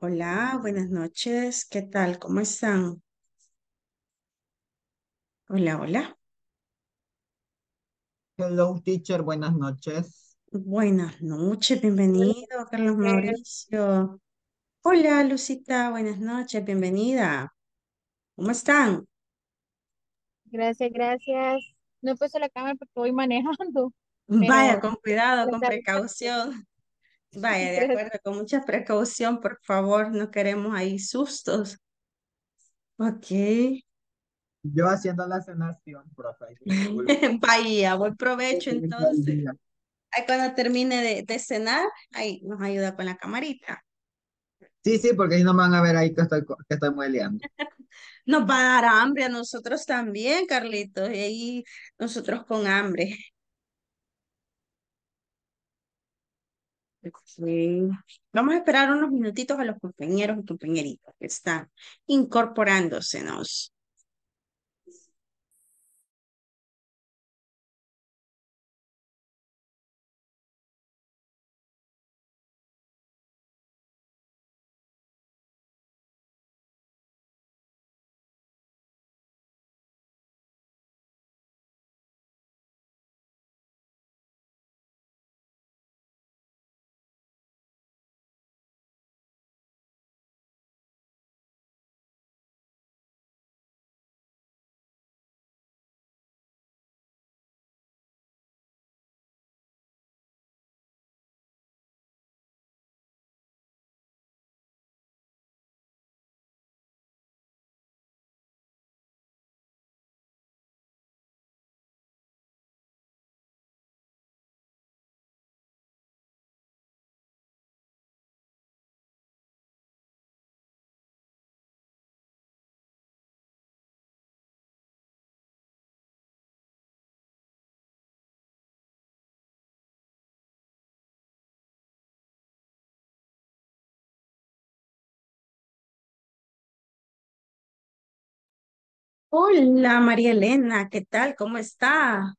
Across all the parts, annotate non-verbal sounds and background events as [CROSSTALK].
Hola, buenas noches. ¿Qué tal? ¿Cómo están? Hola, hola. Hello, teacher. Buenas noches. Buenas noches. Bienvenido, Carlos Mauricio. Hola, Lucita. Buenas noches. Bienvenida. ¿Cómo están? Gracias, gracias. No he puesto la cámara porque voy manejando. Vaya, con cuidado, con precaución. Vaya, de acuerdo, con mucha precaución, por favor, no queremos ahí sustos. Ok. Yo haciendo la cenación, profe. [LAUGHS] Vaya, buen provecho entonces. Ahí cuando termine de, cenar, ahí nos ayuda con la camarita. Sí, sí, porque ahí no me van a ver ahí que estoy, que estoy mueleando. nos va a dar hambre a nosotros también, Carlitos, y ahí nosotros con hambre. Vamos a esperar unos minutitos a los compañeros y compañeritas que están incorporándosenos. Hola María Elena, ¿qué tal? ¿Cómo está?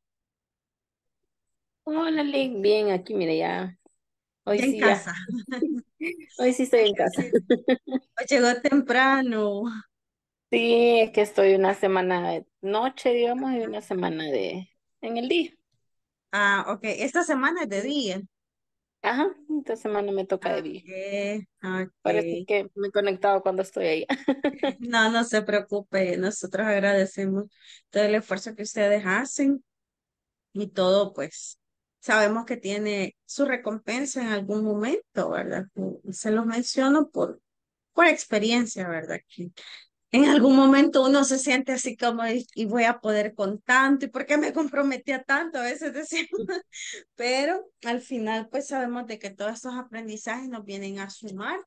Hola, Link, bien, aquí, mire, ya. Hoy en casa. [LAUGHS] Hoy sí estoy en [LAUGHS] casa. Llegó temprano. Sí, es que estoy una semana de noche, digamos, y una semana de en el día. Ah, ok. Esta semana es de día. Ajá, esta semana me toca de día. Parece que me he conectado cuando estoy ahí. [LAUGHS] [LAUGHS] no, no se preocupe, nosotros agradecemos todo el esfuerzo que ustedes hacen y todo, pues sabemos que tiene su recompensa en algún momento, ¿verdad? Se los menciono por, por experiencia, ¿verdad? Que en algún momento uno se siente así como, y voy a poder con tanto, y por qué me comprometía tanto, a veces [LAUGHS] decimos, pero al final pues sabemos de que todos estos aprendizajes nos vienen a sumar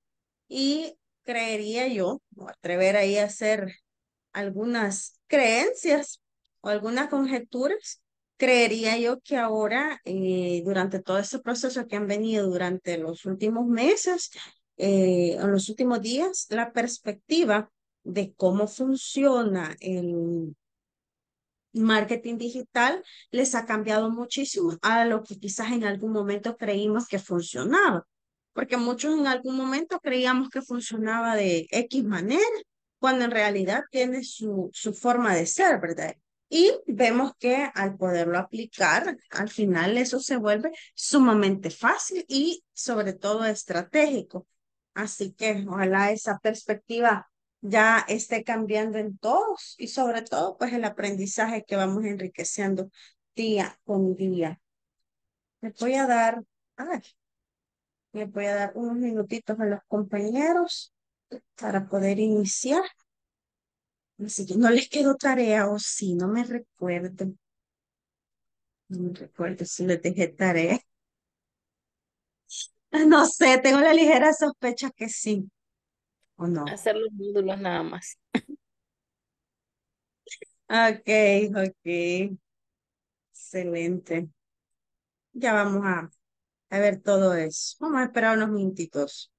y creería yo, o atrever ahí a hacer algunas creencias o algunas conjeturas, creería yo que ahora, eh, durante todo este proceso que han venido durante los últimos meses, eh, en los últimos días, la perspectiva de cómo funciona el marketing digital les ha cambiado muchísimo a lo que quizás en algún momento creímos que funcionaba, porque muchos en algún momento creíamos que funcionaba de X manera, cuando en realidad tiene su, su forma de ser, ¿verdad? Y vemos que al poderlo aplicar, al final eso se vuelve sumamente fácil y sobre todo estratégico. Así que ojalá esa perspectiva ya esté cambiando en todos y sobre todo pues el aprendizaje que vamos enriqueciendo día con día. Les voy a dar, ay, les voy a dar unos minutitos a los compañeros para poder iniciar. Así que no les quedó tarea o si no me recuerden. No me recuerdo si les dejé tarea. [LAUGHS] No sé, tengo la ligera sospecha que sí. Hacer los módulos nada más. Ok, ok. Excelente. Ya vamos a, a ver todo eso. Vamos a esperar unos minutitos.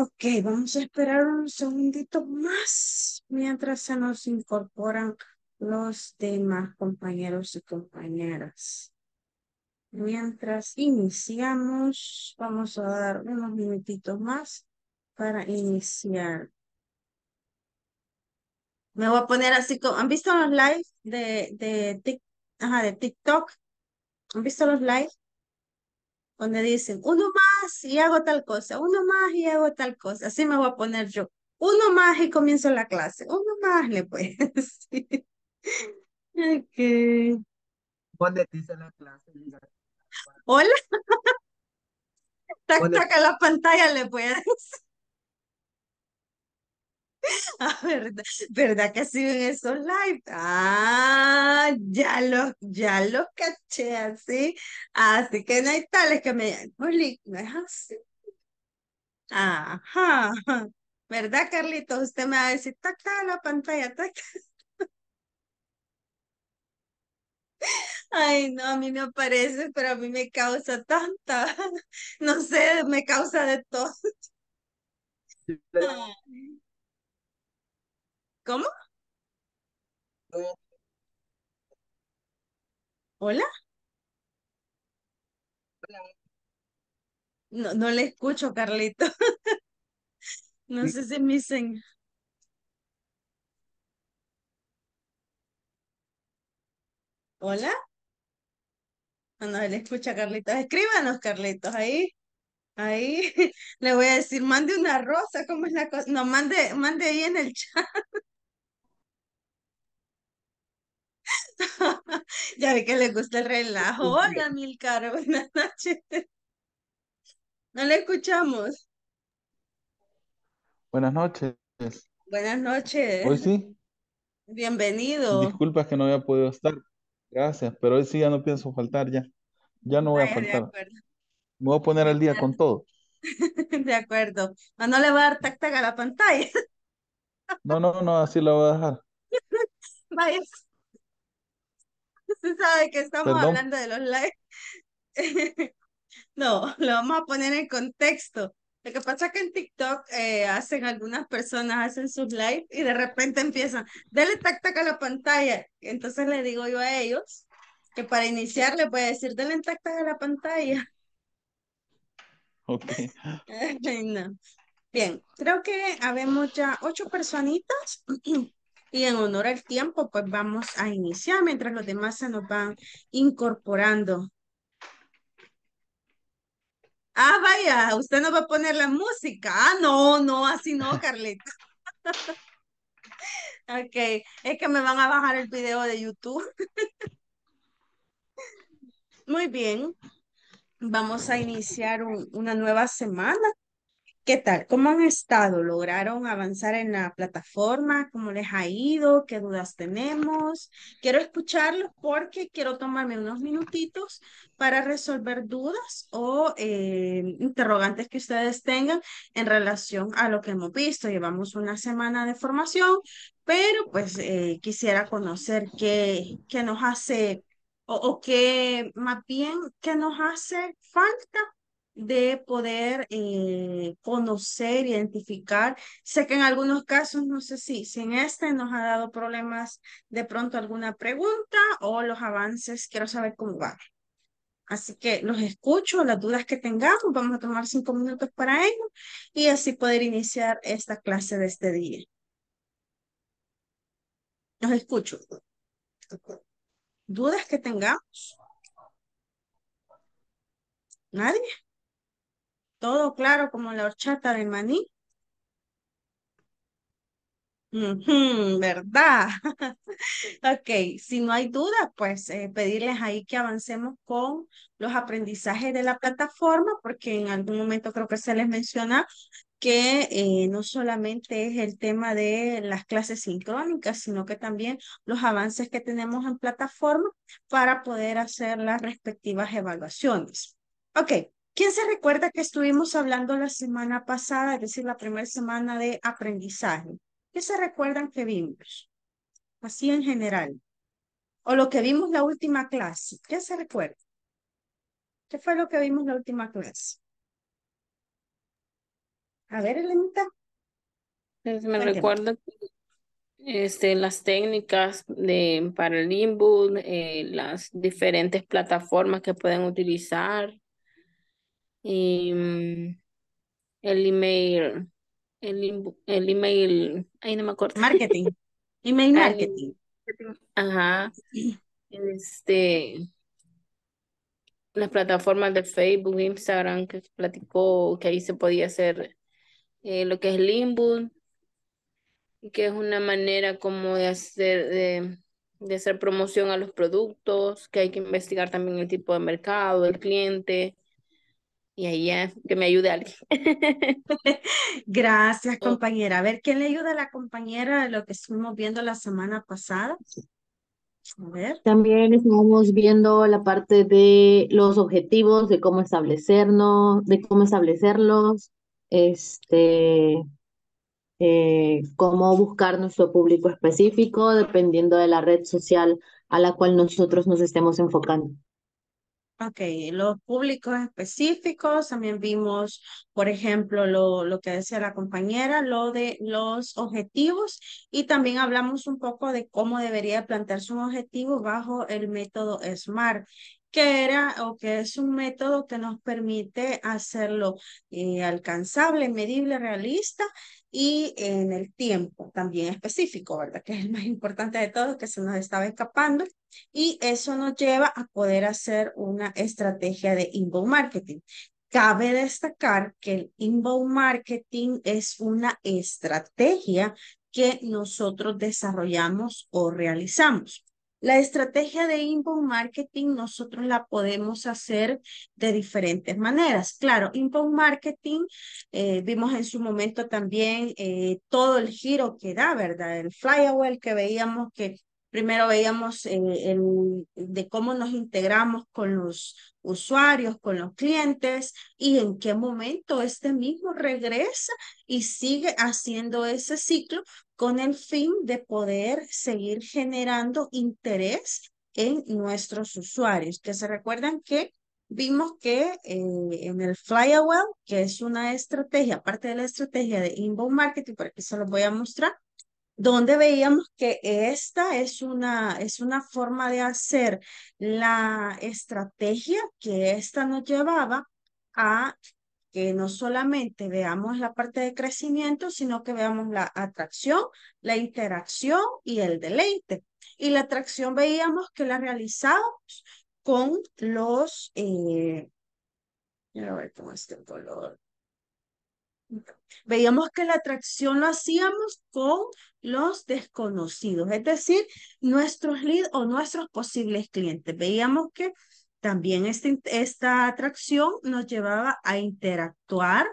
Ok, vamos a esperar un segundito más mientras se nos incorporan los demás compañeros y compañeras. Mientras iniciamos, vamos a dar unos minutitos más para iniciar. Me voy a poner así como, ¿han visto los live de, de, de, de TikTok? ¿Han visto los live? donde dicen, uno más y hago tal cosa, uno más y hago tal cosa, así me voy a poner yo. Uno más y comienzo la clase, uno más le puedes [LAUGHS] sí. dónde dice la clase. Hola. [LAUGHS] Tac, la pantalla le puedes. [LAUGHS] Ah, ¿verdad? ¿verdad, que así en esos live? Ah, ya los, ya los caché así. Así que no hay tales que me Juli, no es Ajá. ¿Verdad, Carlitos? Usted me va a decir, tac, la pantalla, tac. Ay, no, a mí no parece, pero a mí me causa tanta, [LAUGHS] no sé, me causa de todo. ¿Cómo? ¿Hola? Hola. No, no le escucho, Carlito. [LAUGHS] no sé si me dicen. ¿Hola? Ah, no, le escucha, Carlitos. Escríbanos, Carlitos, ahí. Ahí [LAUGHS] le voy a decir, mande una rosa, ¿cómo es la cosa? No, mande, mande ahí en el chat. [LAUGHS] ya ve que le gusta el relajo. Hola, Milcar, [LAUGHS] buenas noches. No le escuchamos. Buenas noches. Buenas noches. Hoy sí. Bienvenido. Disculpas que no había podido estar. Gracias, pero hoy sí ya no pienso faltar ya. Ya no voy a faltar. Me voy a poner al día con todo. [LAUGHS] De acuerdo. No, le va a dar tacta a la pantalla. No, no, no, así la voy a dejar. Bye. Usted [LAUGHS] sabe que estamos hablando de los likes. [LAUGHS] no, lo vamos a poner en contexto. Lo que pasa es que en TikTok eh, hacen algunas personas, hacen sus live y de repente empiezan, dale tac a la pantalla. Entonces le digo yo a ellos que para iniciar le voy a decir, dale tac a la pantalla. Ok. [LAUGHS] Bien, creo que habemos ya ocho personitas. [CLEARS THROAT] y en honor al tiempo, pues vamos a iniciar mientras los demás se nos van incorporando. Ah, vaya, usted no va a poner la música. Ah, no, no, así no, [LAUGHS] Carlita. [LAUGHS] ok, es que me van a bajar el video de YouTube. [LAUGHS] Muy bien, vamos a iniciar una nueva semana ¿Qué tal? ¿Cómo han estado? ¿Lograron avanzar en la plataforma? ¿Cómo les ha ido? ¿Qué dudas tenemos? Quiero escucharlos porque quiero tomarme unos minutitos para resolver dudas o eh, interrogantes que ustedes tengan en relación a lo que hemos visto. Llevamos una semana de formación, pero pues eh, quisiera conocer qué, qué nos hace o, qué más bien qué nos hace falta de poder eh, conocer, identificar. Sé que en algunos casos, no sé si, si en este nos ha dado problemas de pronto alguna pregunta o los avances, quiero saber cómo va. Así que los escucho, las dudas que tengamos, vamos a tomar cinco minutos para ello y así poder iniciar esta clase de este día. Los escucho. ¿Dudas que tengamos? ¿Nadie? todo claro como la horchata de maní. ¿Verdad? [LAUGHS] ok, si no hay duda, pues eh, pedirles ahí que avancemos con los aprendizajes de la plataforma, porque en algún momento creo que se les menciona que eh, no solamente es el tema de las clases sincrónicas, sino que también los avances que tenemos en plataforma para poder hacer las respectivas evaluaciones. Ok, ¿Quién se recuerda que estuvimos hablando la semana pasada, es decir, la primera semana de aprendizaje? ¿Qué se recuerdan que vimos? Así en general. O lo que vimos la última clase. ¿Qué se recuerda? ¿Qué fue lo que vimos la última clase? A ver, Elenita. Pues me recuerdo este, las técnicas de, para el eh, las diferentes plataformas que pueden utilizar, Mm, el email, el, el email, ahí no me acuerdo. Marketing, [LAUGHS] email marketing. Ajá. Este, las plataformas de Facebook, Instagram, que platicó que ahí se podía hacer eh, lo que es Limbo, que es una manera como de hacer, de hacer promoción a los productos, que hay que investigar también el tipo de mercado, el cliente, y ahí ya que me ayude alguien. [LAUGHS] Gracias, compañera. A ver, ¿quién le ayuda a la compañera de lo que estuvimos viendo la semana pasada? A ver. También estuvimos viendo la parte de los objetivos, de cómo establecernos, de cómo establecerlos, este, eh, cómo buscar nuestro público específico dependiendo de la red social a la cual nosotros nos estemos enfocando. Ok, los públicos específicos, también vimos, por ejemplo, lo, lo, que decía la compañera, lo de los objetivos y también hablamos un poco de cómo debería plantearse un objetivo bajo el método SMART que era o que es un método que nos permite hacerlo eh, alcanzable, medible, realista y en el tiempo también específico, ¿verdad? Que es el más importante de todo, que se nos estaba escapando. Y eso nos lleva a poder hacer una estrategia de inbound marketing. Cabe destacar que el inbound marketing es una estrategia que nosotros desarrollamos o realizamos. La estrategia de inbound marketing nosotros la podemos hacer de diferentes maneras. Claro, inbound marketing, eh, vimos en su momento también eh, todo el giro que da, ¿verdad? El flyaway que veíamos que primero veíamos eh, de cómo nos integramos con los usuarios, con los clientes y en qué momento este mismo regresa y sigue haciendo ese ciclo con el fin de poder seguir generando interés en nuestros usuarios, que se recuerdan que vimos que eh, en el Flyaway, que es una estrategia, parte de la estrategia de inbound marketing, por aquí se los voy a mostrar, donde veíamos que esta es una, es una forma de hacer la estrategia que esta nos llevaba a que no solamente veamos la parte de crecimiento, sino que veamos la atracción, la interacción y el deleite. Y la atracción veíamos que la realizamos con los... Eh, ver cómo color. Veíamos que la atracción lo hacíamos con los desconocidos, es decir, nuestros leads o nuestros posibles clientes. Veíamos que también este esta atracción nos llevaba a interactuar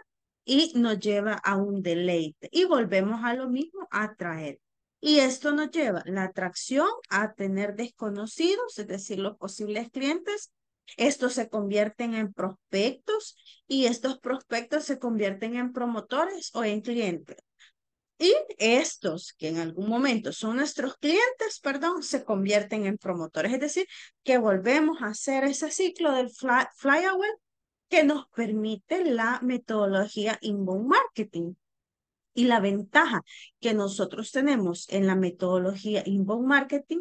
y nos lleva a un deleite. Y volvemos a lo mismo, a atraer. Y esto nos lleva la atracción a tener desconocidos, es decir, los posibles clientes. Estos se convierten en prospectos y estos prospectos se convierten en promotores o en clientes. Y estos que en algún momento son nuestros clientes, perdón, se convierten en promotores. Es decir, que volvemos a hacer ese ciclo del fly, flyaway que nos permite la metodología inbound marketing. Y la ventaja que nosotros tenemos en la metodología inbound marketing,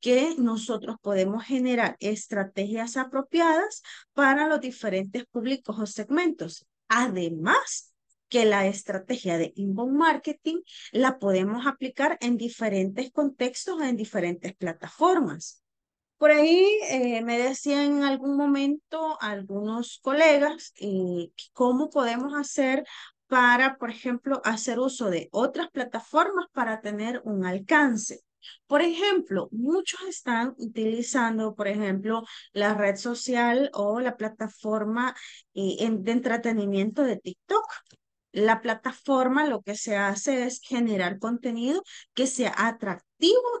que nosotros podemos generar estrategias apropiadas para los diferentes públicos o segmentos. Además, que la estrategia de inbound marketing la podemos aplicar en diferentes contextos, en diferentes plataformas. Por ahí eh, me decían en algún momento algunos colegas eh, cómo podemos hacer para, por ejemplo, hacer uso de otras plataformas para tener un alcance. Por ejemplo, muchos están utilizando, por ejemplo, la red social o la plataforma eh, de entretenimiento de TikTok. La plataforma lo que se hace es generar contenido que sea atractivo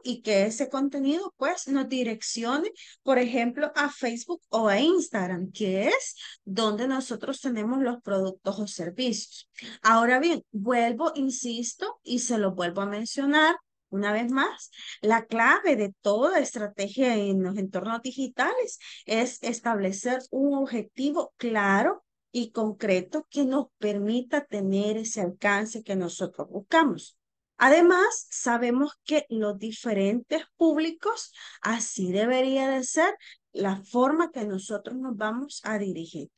y que ese contenido pues nos direccione, por ejemplo, a Facebook o a Instagram, que es donde nosotros tenemos los productos o servicios. Ahora bien, vuelvo, insisto, y se lo vuelvo a mencionar, una vez más, la clave de toda estrategia en los entornos digitales es establecer un objetivo claro y concreto que nos permita tener ese alcance que nosotros buscamos. Además, sabemos que los diferentes públicos, así debería de ser la forma que nosotros nos vamos a dirigir.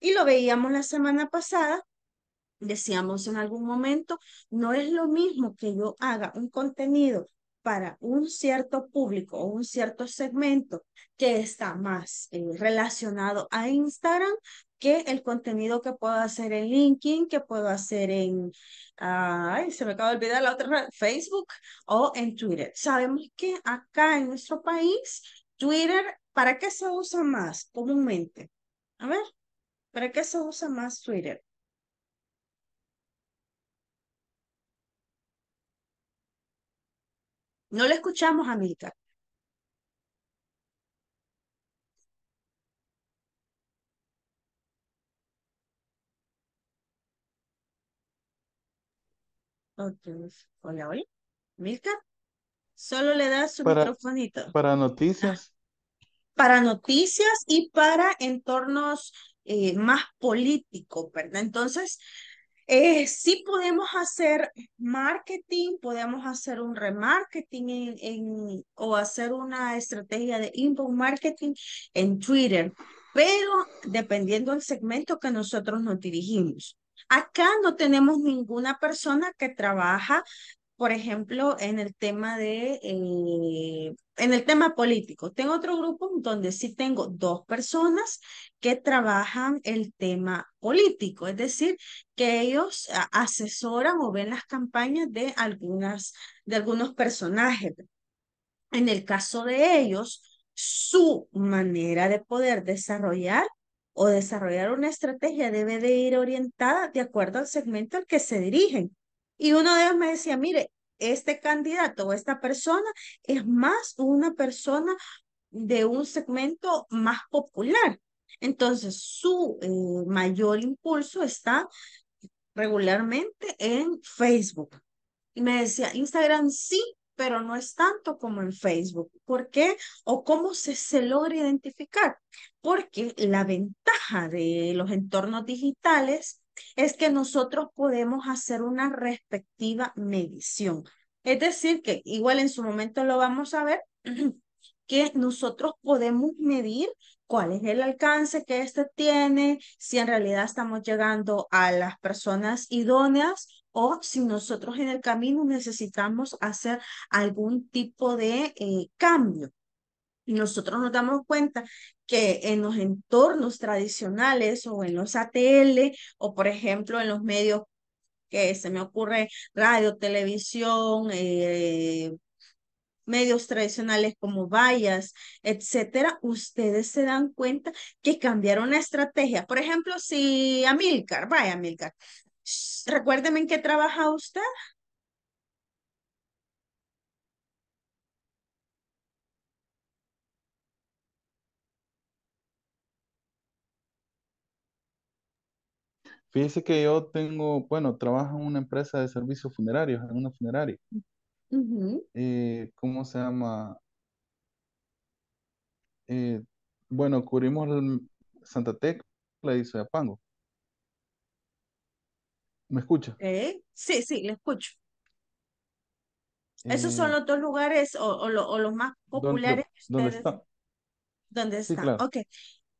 Y lo veíamos la semana pasada, decíamos en algún momento, no es lo mismo que yo haga un contenido para un cierto público o un cierto segmento que está más eh, relacionado a Instagram que el contenido que puedo hacer en LinkedIn, que puedo hacer en, ah, se me acaba de olvidar la otra Facebook o en Twitter. Sabemos que acá en nuestro país, Twitter, ¿para qué se usa más comúnmente? A ver, ¿para qué se usa más Twitter? No le escuchamos, Amita. Hola, hola. Milka. Solo le das su para, microfonito. Para noticias. Para noticias y para entornos eh, más políticos, ¿verdad? Entonces, eh, sí podemos hacer marketing, podemos hacer un remarketing en, en, o hacer una estrategia de inbound marketing en Twitter, pero dependiendo del segmento que nosotros nos dirigimos. Acá no tenemos ninguna persona que trabaja, por ejemplo, en el tema de, eh, en el tema político. Tengo otro grupo donde sí tengo dos personas que trabajan el tema político, es decir, que ellos eh, asesoran o ven las campañas de algunas, de algunos personajes. En el caso de ellos, su manera de poder desarrollar o desarrollar una estrategia debe de ir orientada de acuerdo al segmento al que se dirigen. Y uno de ellos me decía, mire, este candidato o esta persona es más una persona de un segmento más popular. Entonces, su eh, mayor impulso está regularmente en Facebook. Y me decía, Instagram sí, pero no es tanto como en Facebook. ¿Por qué? ¿O cómo se, se logra identificar? Porque la ventaja de los entornos digitales es que nosotros podemos hacer una respectiva medición. Es decir, que igual en su momento lo vamos a ver, [CLEARS THROAT] que nosotros podemos medir cuál es el alcance que éste tiene, si en realidad estamos llegando a las personas idóneas o si nosotros en el camino necesitamos hacer algún tipo de eh, cambio. nosotros nos damos cuenta que en los entornos tradicionales o en los ATL o por ejemplo en los medios que se me ocurre radio, televisión, eh, medios tradicionales como vallas, etcétera, ustedes se dan cuenta que cambiaron la estrategia. Por ejemplo, si Amilcar, vaya Amilcar, Recuérdeme en qué trabaja usted. Fíjese que yo tengo, bueno, trabajo en una empresa de servicios funerarios, en una funeraria. Eh, ¿cómo se llama? Eh, bueno, cubrimos el- Santa Tecla y Pango. ¿Me escucha? Eh, sí, sí, le escucho. Esos son eh. los dos lugares o, o, los más populares ¿Dónde, que ¿Dónde está? ¿Dónde está? Ok.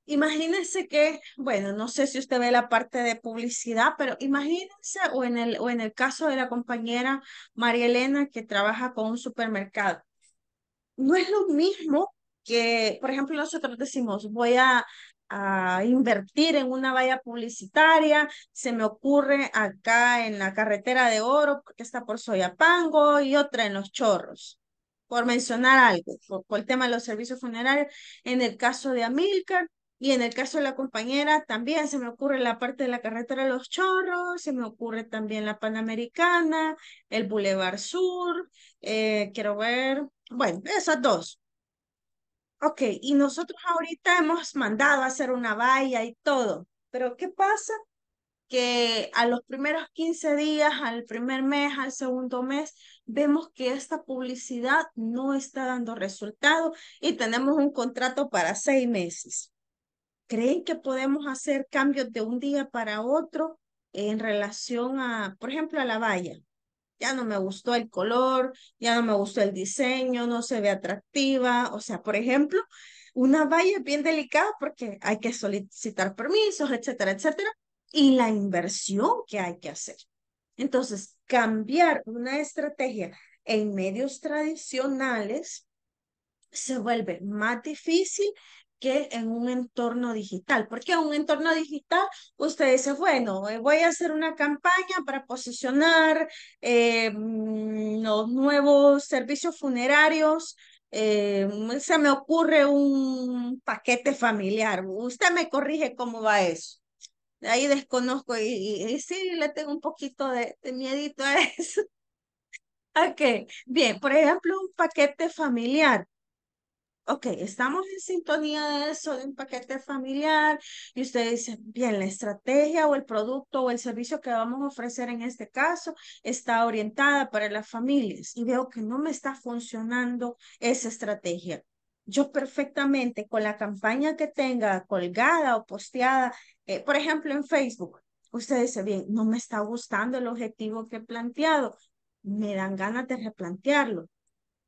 Imagínense que, bueno, no sé si usted ve la parte de publicidad, pero imagínense, o en el, o en el caso de la compañera María Elena que trabaja con un supermercado. No es lo mismo que, por ejemplo, nosotros decimos, voy a a invertir en una valla publicitaria, se me ocurre acá en la carretera de oro, que está por Soyapango y otra en Los Chorros, por mencionar algo, por, el tema de los servicios funerarios, en el caso de Amilcar, y en el caso de la compañera, también se me ocurre la parte de la carretera de los Chorros, se me ocurre también la Panamericana, el Boulevard Sur, eh, quiero ver, bueno, esas dos. Ok, y nosotros ahorita hemos mandado a hacer una valla y todo, pero ¿qué pasa? Que a los primeros 15 días, al primer mes, al segundo mes, vemos que esta publicidad no está dando resultado y tenemos un contrato para seis meses. ¿Creen que podemos hacer cambios de un día para otro en relación a, por ejemplo, a la valla? ya no me gustó el color, ya no me gustó el diseño, no se ve atractiva. O sea, por ejemplo, una valla es bien delicada porque hay que solicitar permisos, etcétera, etcétera, y la inversión que hay que hacer. Entonces, cambiar una estrategia en medios tradicionales se vuelve más difícil que en un entorno digital. Porque en un entorno digital usted dice, bueno, eh, voy a hacer una campaña para posicionar eh, mm, los nuevos servicios funerarios. Eh, mm, se me ocurre un paquete familiar. Usted me corrige cómo va eso ahí desconozco y, sí, le tengo un poquito de, de miedito a [LAUGHS] eso. ok, bien, por ejemplo, un paquete familiar ok, estamos en sintonía de eso, de un paquete familiar, y ustedes dicen, bien, la estrategia o el producto o el servicio que vamos a ofrecer en este caso está orientada para las familias y veo que no me está funcionando esa estrategia. Yo perfectamente con la campaña que tenga colgada o posteada, eh, por ejemplo en Facebook, ustedes dice, bien, no me está gustando el objetivo que he planteado, me dan ganas de replantearlo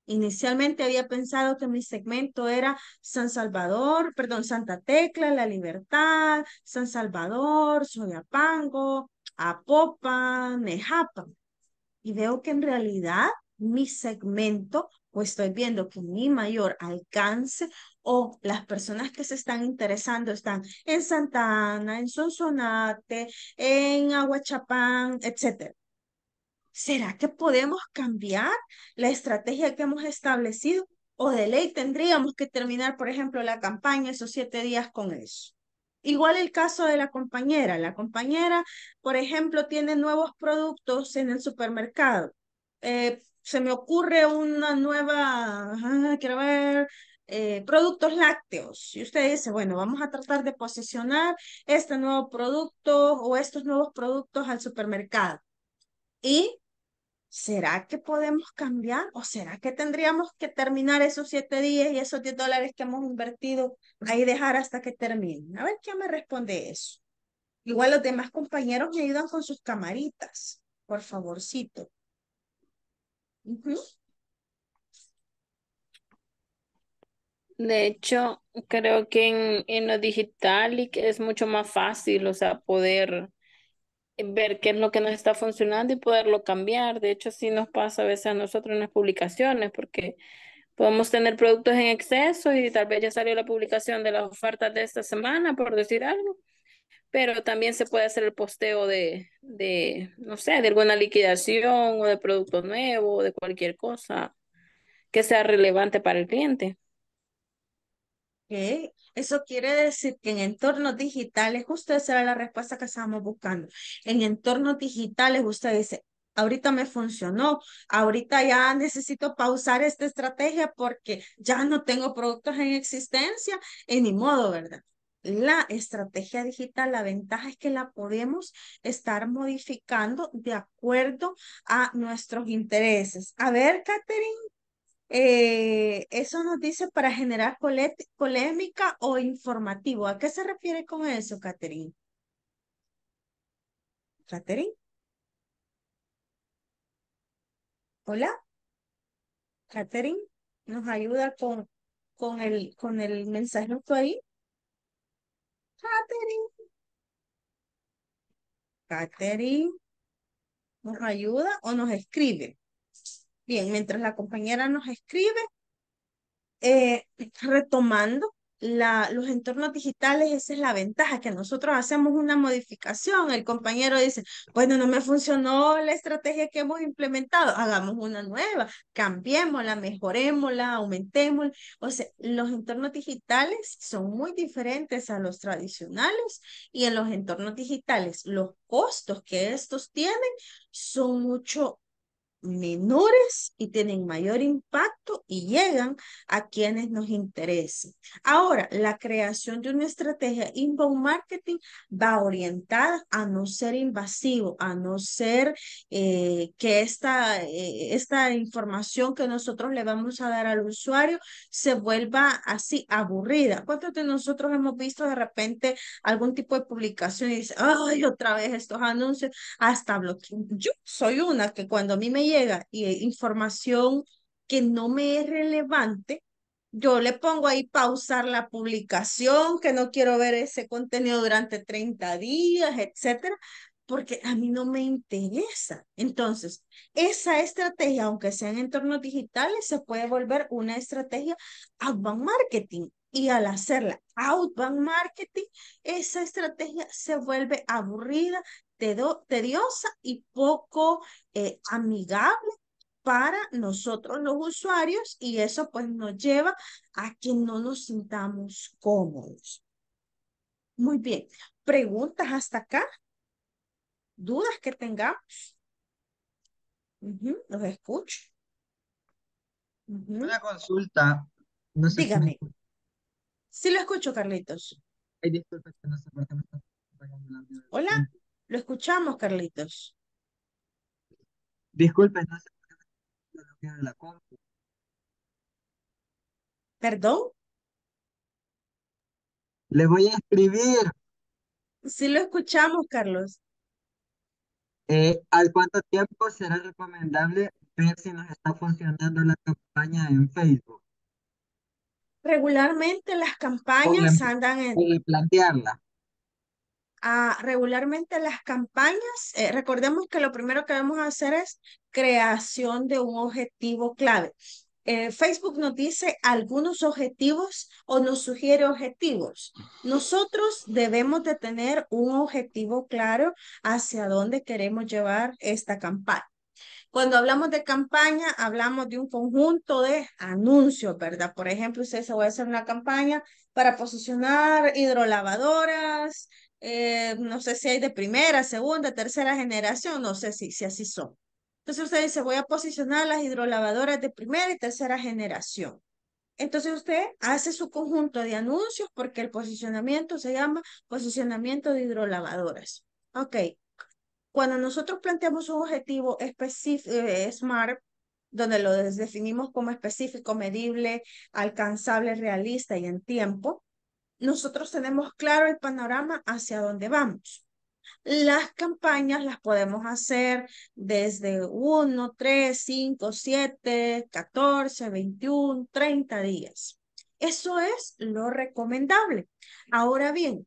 Inicialmente había pensado que mi segmento era San Salvador, perdón, Santa Tecla, La Libertad, San Salvador, Soyapango, Apopan, Nejapan. Y veo que en realidad mi segmento, o estoy viendo que mi mayor alcance o las personas que se están interesando están en Santa Ana, en Sonsonate, en Aguachapán, etcétera. ¿será que podemos cambiar la estrategia que hemos establecido? O de ley tendríamos que terminar, por ejemplo, la campaña esos siete días con eso. Igual el caso de la compañera. La compañera, por ejemplo, tiene nuevos productos en el supermercado. Eh, se me ocurre una nueva, quiero ver, eh, productos lácteos. Y usted dice, bueno, vamos a tratar de posicionar este nuevo producto o estos nuevos productos al supermercado. Y ¿será que podemos cambiar? ¿O será que tendríamos que terminar esos siete días y esos 10 dólares que hemos invertido ahí dejar hasta que termine? A ver, ¿qué me responde eso? Igual los demás compañeros me ayudan con sus camaritas, por favorcito. De hecho, creo que en, en lo digital es mucho más fácil, o sea, poder ver qué es lo que nos está funcionando y poderlo cambiar. De hecho, así nos pasa a veces a nosotros en las publicaciones, porque podemos tener productos en exceso y tal vez ya salió la publicación de las ofertas de esta semana, por decir algo, pero también se puede hacer el posteo de, de no sé, de alguna liquidación o de producto nuevo o de cualquier cosa que sea relevante para el cliente. Eso quiere decir que en entornos digitales, justo esa era la respuesta que estábamos buscando. En entornos digitales, usted dice, ahorita me funcionó, ahorita ya necesito pausar esta estrategia porque ya no tengo productos en existencia, en ni modo, ¿verdad? La estrategia digital, la ventaja es que la podemos estar modificando de acuerdo a nuestros intereses. A ver, Catherine, eh, eso nos dice para generar polémica o informativo. ¿A qué se refiere con eso, Catherine? Catherine. Hola. Catherine, ¿nos ayuda con, con, el, con el mensaje ahí? Catherine. Catherine, ¿nos ayuda o nos escribe? Bien, mientras la compañera nos escribe, eh, retomando la, los entornos digitales, esa es la ventaja, que nosotros hacemos una modificación. El compañero dice, bueno, no me funcionó la estrategia que hemos implementado, hagamos una nueva, cambiémosla, mejorémosla, aumentémosla. O sea, los entornos digitales son muy diferentes a los tradicionales y en los entornos digitales los costos que estos tienen son mucho menores y tienen mayor impacto y llegan a quienes nos interesen. Ahora, la creación de una estrategia inbound marketing va orientada a no ser invasivo, a no ser eh, que esta, eh, esta información que nosotros le vamos a dar al usuario se vuelva así aburrida. ¿Cuántos de nosotros hemos visto de repente algún tipo de publicación y dice, ay, otra vez estos anuncios? Hasta bloqueo. Yo soy una que cuando a mí me llega llega y información que no me es relevante, yo le pongo ahí pausar la publicación, que no quiero ver ese contenido durante 30 días, etcétera, porque a mí no me interesa. Entonces, esa estrategia, aunque sea en entornos digitales, se puede volver una estrategia outbound marketing. Y al hacerla outbound marketing, esa estrategia se vuelve aburrida, tediosa y poco eh, amigable para nosotros los usuarios y eso pues nos lleva a que no nos sintamos cómodos. Muy bien, preguntas hasta acá, dudas que tengamos. Los escucho. Una consulta. Dígame. sí lo escucho, Carlitos. Hola. Lo escuchamos, Carlitos. Disculpe, no sé la ¿Perdón? Le voy a escribir. Sí lo escuchamos, Carlos. Eh, ¿Al cuánto tiempo será recomendable ver si nos está funcionando la campaña en Facebook? Regularmente las campañas andan en... plantearla regularmente las campañas, eh, recordemos que lo primero que vamos a hacer es creación de un objetivo clave. Eh, Facebook nos dice algunos objetivos o nos sugiere objetivos. Nosotros debemos de tener un objetivo claro hacia dónde queremos llevar esta campaña. Cuando hablamos de campaña, hablamos de un conjunto de anuncios, ¿verdad? Por ejemplo, usted se va a hacer una campaña para posicionar hidrolavadoras, eh, no sé si hay de primera, segunda, tercera generación, no sé si, si así son. Entonces usted dice, voy a posicionar las hidrolavadoras de primera y tercera generación. Entonces usted hace su conjunto de anuncios porque el posicionamiento se llama posicionamiento de hidrolavadoras. Ok. Cuando nosotros planteamos un objetivo específico, eh, SMART, donde lo definimos como específico, medible, alcanzable, realista y en tiempo, nosotros tenemos claro el panorama hacia dónde vamos. Las campañas las podemos hacer desde 1, 3, 5, 7, 14, 21, 30 días. Eso es lo recomendable. Ahora bien,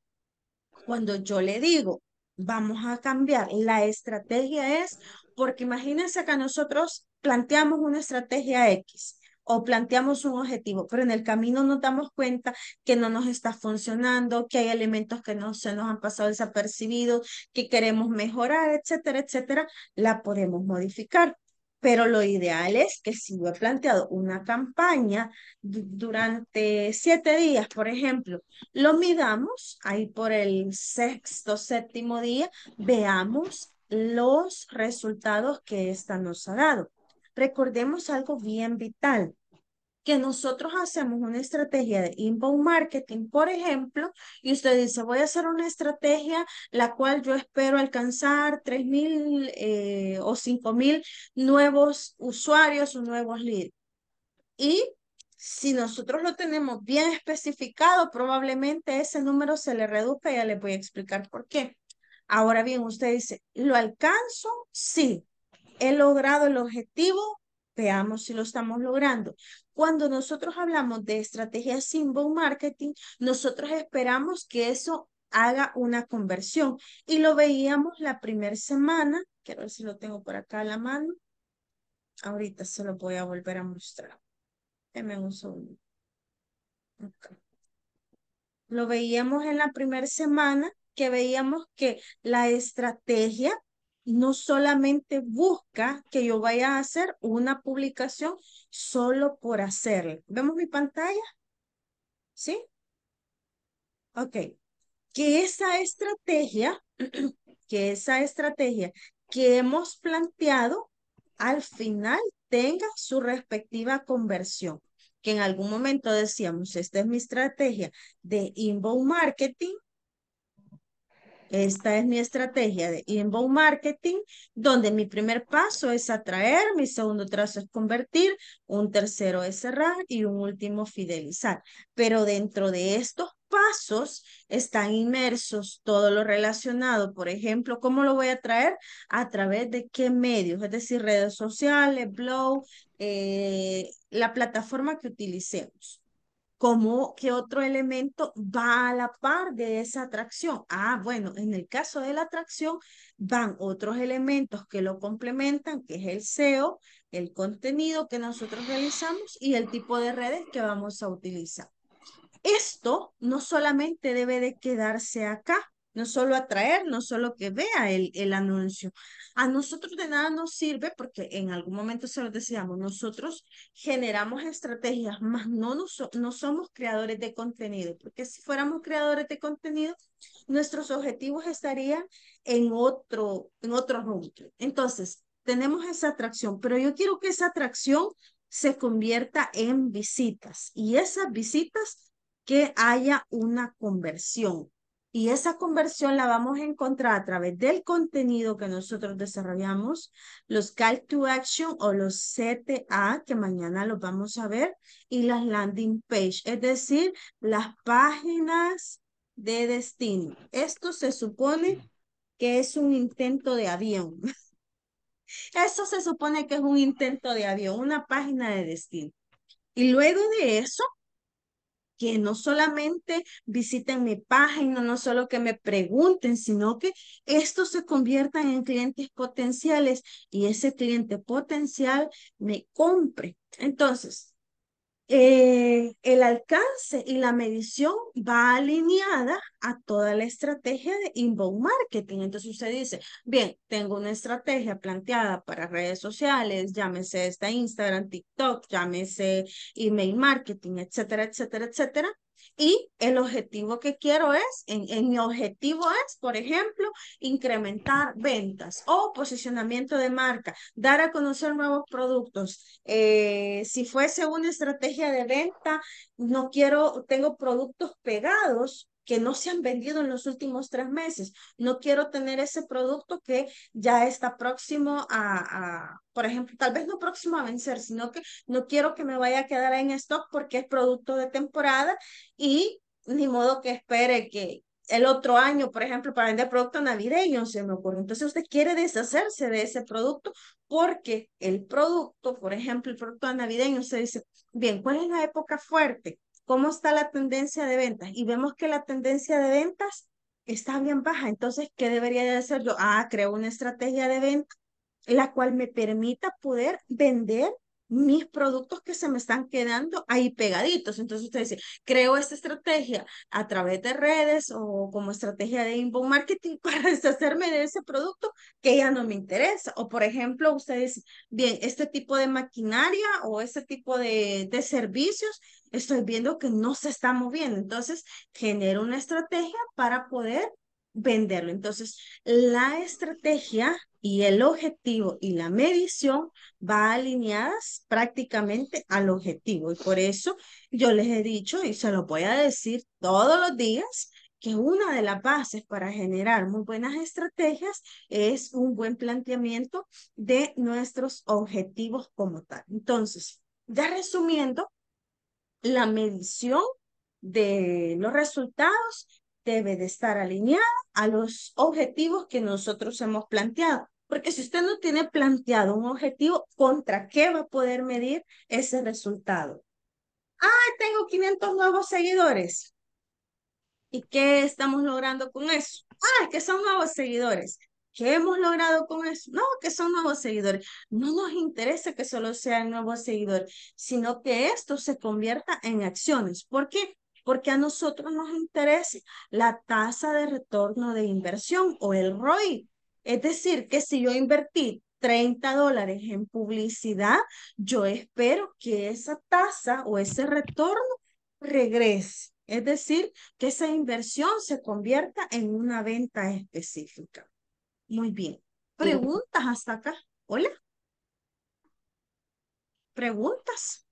cuando yo le digo, vamos a cambiar, la estrategia es, porque imagínense que nosotros planteamos una estrategia X o planteamos un objetivo, pero en el camino nos damos cuenta que no nos está funcionando, que hay elementos que no se nos han pasado desapercibidos, que queremos mejorar, etcétera, etcétera, la podemos modificar. Pero lo ideal es que si yo he planteado una campaña durante siete días, por ejemplo, lo midamos ahí por el sexto, séptimo día, veamos los resultados que esta nos ha dado. Recordemos algo bien vital, que nosotros hacemos una estrategia de inbound marketing, por ejemplo, y usted dice, voy a hacer una estrategia la cual yo espero alcanzar 3.000 eh, o 5.000 nuevos usuarios o nuevos leads. Y si nosotros lo tenemos bien especificado, probablemente ese número se le reduzca, ya le voy a explicar por qué. Ahora bien, usted dice, ¿lo alcanzo? Sí he logrado el objetivo, veamos si lo estamos logrando. Cuando nosotros hablamos de estrategia inbound marketing, nosotros esperamos que eso haga una conversión. Y lo veíamos la primera semana, quiero ver si lo tengo por acá a la mano. Ahorita se lo voy a volver a mostrar. Deme un segundo. Lo veíamos en la primera semana que veíamos que la estrategia no solamente busca que yo vaya a hacer una publicación solo por hacerla. ¿Vemos mi pantalla? ¿Sí? Ok. Que esa estrategia, [CLEARS THROAT] que esa estrategia que hemos planteado al final tenga su respectiva conversión. Que en algún momento decíamos, esta es mi estrategia de inbound marketing esta es mi estrategia de inbound marketing, donde mi primer paso es atraer, mi segundo trazo es convertir, un tercero es cerrar y un último fidelizar. Pero dentro de estos pasos están inmersos todo lo relacionado, por ejemplo, ¿cómo lo voy a traer? A través de qué medios, es decir, redes sociales, blog, eh, la plataforma que utilicemos. ¿Cómo, qué otro elemento va a la par de esa atracción? Ah, bueno, en el caso de la atracción van otros elementos que lo complementan, que es el SEO, el contenido que nosotros realizamos y el tipo de redes que vamos a utilizar. Esto no solamente debe de quedarse acá, no solo atraer, no solo que vea el, el anuncio. A nosotros de nada nos sirve porque en algún momento se lo decíamos, nosotros generamos estrategias, más no, somos creadores de contenido, porque si fuéramos creadores de contenido, nuestros objetivos estarían en otro, en otro rumbo. Entonces, tenemos esa atracción, pero yo quiero que esa atracción se convierta en visitas y esas visitas que haya una conversión, y esa conversión la vamos a encontrar a través del contenido que nosotros desarrollamos, los Call to Action o los CTA, que mañana los vamos a ver, y las landing page, es decir, las páginas de destino. Esto se supone que es un intento de avión. [LAUGHS] Eso se supone que es un intento de avión, una página de destino. Y luego de eso, que no solamente visiten mi página, no solo que me pregunten, sino que estos se conviertan en clientes potenciales y ese cliente potencial me compre. Entonces, eh, el alcance y la medición va alineada a toda la estrategia de inbound marketing. Entonces usted dice, bien, tengo una estrategia planteada para redes sociales, llámese esta Instagram, TikTok, llámese email marketing, etcétera, etcétera, etcétera. Y el objetivo que quiero es, en, mi objetivo es, por ejemplo, incrementar ventas o posicionamiento de marca, dar a conocer nuevos productos. Eh, si fuese una estrategia de venta, no quiero, tengo productos pegados, que no se han vendido en los últimos tres meses. No quiero tener ese producto que ya está próximo a, por ejemplo, tal vez no próximo a vencer, sino que no quiero que me vaya a quedar en stock porque es producto de temporada y ni modo que espere que, el otro año, por ejemplo, para vender producto navideño, se me ocurre. Entonces usted quiere deshacerse de ese producto porque el producto, por ejemplo, el producto navideño, se dice, bien, ¿cuál es la época fuerte? ¿Cómo está la tendencia de ventas? Y vemos que la tendencia de ventas está bien baja. Entonces, ¿qué debería de hacer yo? Ah, creo una estrategia de venta la cual me permita poder vender mis productos que se me están quedando ahí pegaditos. Entonces usted dice, creo esta estrategia a través de redes o como estrategia de inbound marketing [LAUGHS] para deshacerme de ese producto que ya no me interesa. O por ejemplo, usted dice, bien, este tipo de maquinaria o este tipo de servicios estoy viendo que no se está moviendo. Entonces, genero una estrategia para poder venderlo. Entonces, la estrategia y el objetivo y la medición va alineadas prácticamente al objetivo. Y por eso yo les he dicho y se lo voy a decir todos los días que una de las bases para generar muy buenas estrategias es un buen planteamiento de nuestros objetivos como tal. Entonces, ya resumiendo, la medición de los resultados debe de estar alineada a los objetivos que nosotros hemos planteado. Porque si usted no tiene planteado un objetivo, ¿contra qué va a poder medir ese resultado? Ah, tengo 500 nuevos seguidores. ¿Y qué estamos logrando con eso? Ah, que son nuevos seguidores. ¿Qué hemos logrado con eso? No, que son nuevos seguidores. No nos interesa que solo sea el nuevo seguidor, sino que esto se convierta en acciones. ¿Por qué? Porque a nosotros nos interesa la tasa de retorno de inversión o el ROI. Es decir, que si yo invertí 30 dólares en publicidad, yo espero que esa tasa o ese retorno regrese. Es decir, que esa inversión se convierta en una venta específica. Muy bien. ¿Preguntas hasta acá? Hola. ¿Preguntas?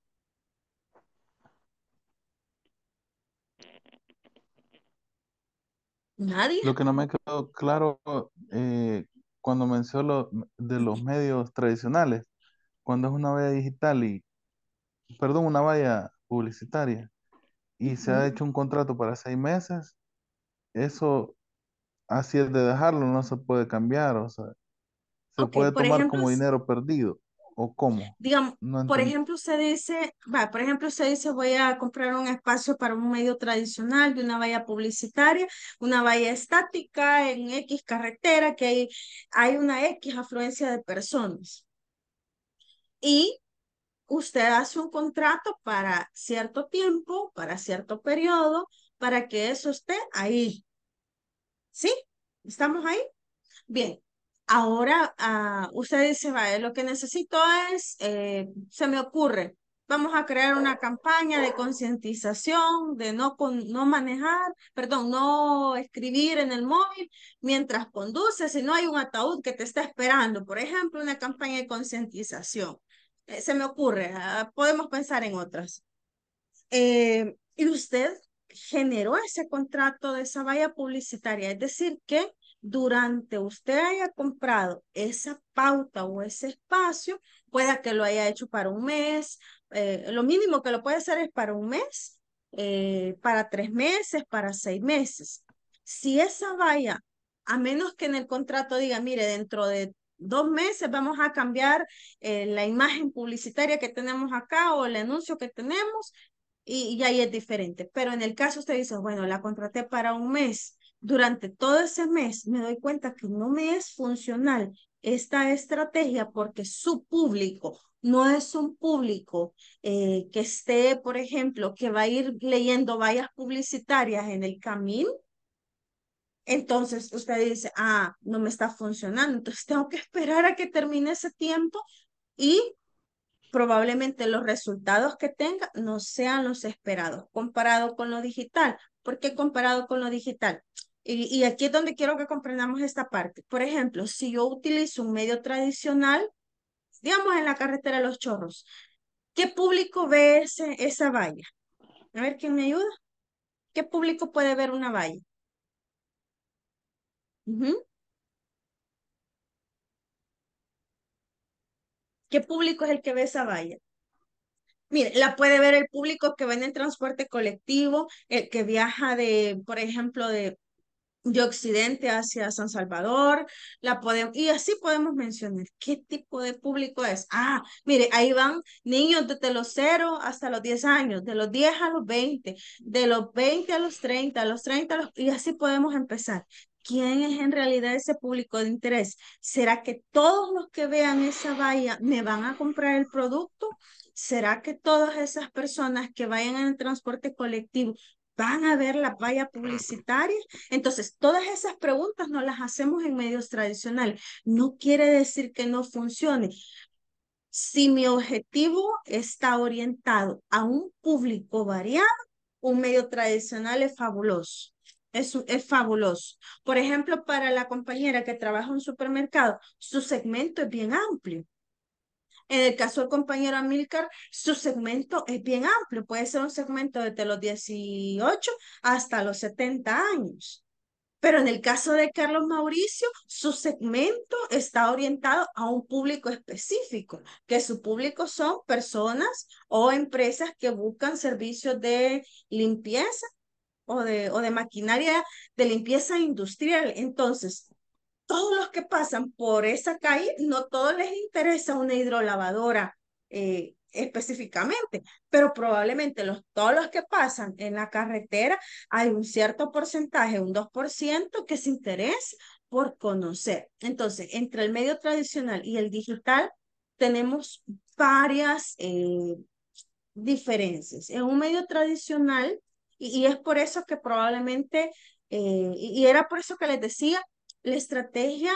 Nadie. Lo que no me quedó claro eh, cuando mencionó de los medios tradicionales, cuando es una valla digital y, perdón, una valla publicitaria y se ha hecho un contrato para seis meses, eso así es de dejarlo, no se puede cambiar, o sea, se puede tomar como dinero perdido, o cómo. Digamos, por ejemplo, usted dice, va, por ejemplo, usted dice, voy a comprar un espacio para un medio tradicional de una valla publicitaria, una valla estática en X carretera, que hay, hay una X afluencia de personas. Y usted hace un contrato para cierto tiempo, para cierto periodo, para que eso esté ahí. ¿Sí? ¿Estamos ahí? Bien. Ahora ah, usted dice, va. lo que necesito es, eh, se me ocurre, vamos a crear una campaña de concientización, de no, no manejar, perdón, no escribir en el móvil mientras conduces, si no hay un ataúd que te está esperando. Por ejemplo, una campaña de concientización. Eh, se me ocurre, ah, podemos pensar en otras. Eh, y usted generó ese contrato de esa valla publicitaria. Es decir, que durante usted haya comprado esa pauta o ese espacio, pueda que lo haya hecho para un mes, eh, lo mínimo que lo puede hacer es para un mes, eh, para tres meses, para seis meses. Si esa valla, a menos que en el contrato diga, mire, dentro de dos meses vamos a cambiar eh, la imagen publicitaria que tenemos acá o el anuncio que tenemos y, ahí es diferente. Pero en el caso usted dice, bueno, la contraté para un mes, durante todo ese mes me doy cuenta que no me es funcional esta estrategia porque su público no es un público eh, que esté, por ejemplo, que va a ir leyendo vallas publicitarias en el camino. Entonces usted dice, ah, no me está funcionando, [LAUGHS] entonces tengo que esperar a que termine ese tiempo y probablemente los resultados que tenga no sean los esperados comparado con lo digital. ¿Por qué comparado con lo digital? Y, aquí es donde quiero que comprendamos esta parte. Por ejemplo, si yo utilizo un medio tradicional, digamos en la carretera de los chorros, ¿qué público ve esa valla? A ver, ¿quién me ayuda? ¿Qué público puede ver una valla? ¿Qué público es el que ve esa valla? Mire, la puede ver el público que va en el transporte colectivo, el que viaja de, por ejemplo, de, de Occidente hacia San Salvador, la podemos, y así podemos mencionar qué tipo de público es. Ah, mire, ahí van niños desde los 0 hasta los 10 años, de los 10 a los 20, de los 20 a los 30, a los 30, y así podemos empezar. ¿Quién es en realidad ese público de interés? ¿Será que todos los que vean esa valla me van a comprar el producto? ¿Será que todas esas personas que vayan en el transporte colectivo van a ver la valla publicitaria? Entonces, todas esas preguntas no las hacemos en medios tradicionales. No quiere decir que no funcione. Si mi objetivo está orientado a un público variado, un medio tradicional es fabuloso. Es, fabuloso. Por ejemplo, para la compañera que trabaja en un supermercado, su segmento es bien amplio. En el caso del compañero Amilcar, su segmento es bien amplio, puede ser un segmento desde los 18 hasta los 70 años. Pero en el caso de Carlos Mauricio, su segmento está orientado a un público específico, que su público son personas o empresas que buscan servicios de limpieza o de, o de maquinaria de limpieza industrial. Entonces, todos los que pasan por esa calle, no todos les interesa una hidrolavadora eh, específicamente, pero probablemente los, todos los que pasan en la carretera, hay un cierto porcentaje, un 2%, que se interesa por conocer. Entonces, entre el medio tradicional y el digital, tenemos varias eh, diferencias. En un medio tradicional, y, es por eso que probablemente, eh, y era por eso que les decía, la estrategia,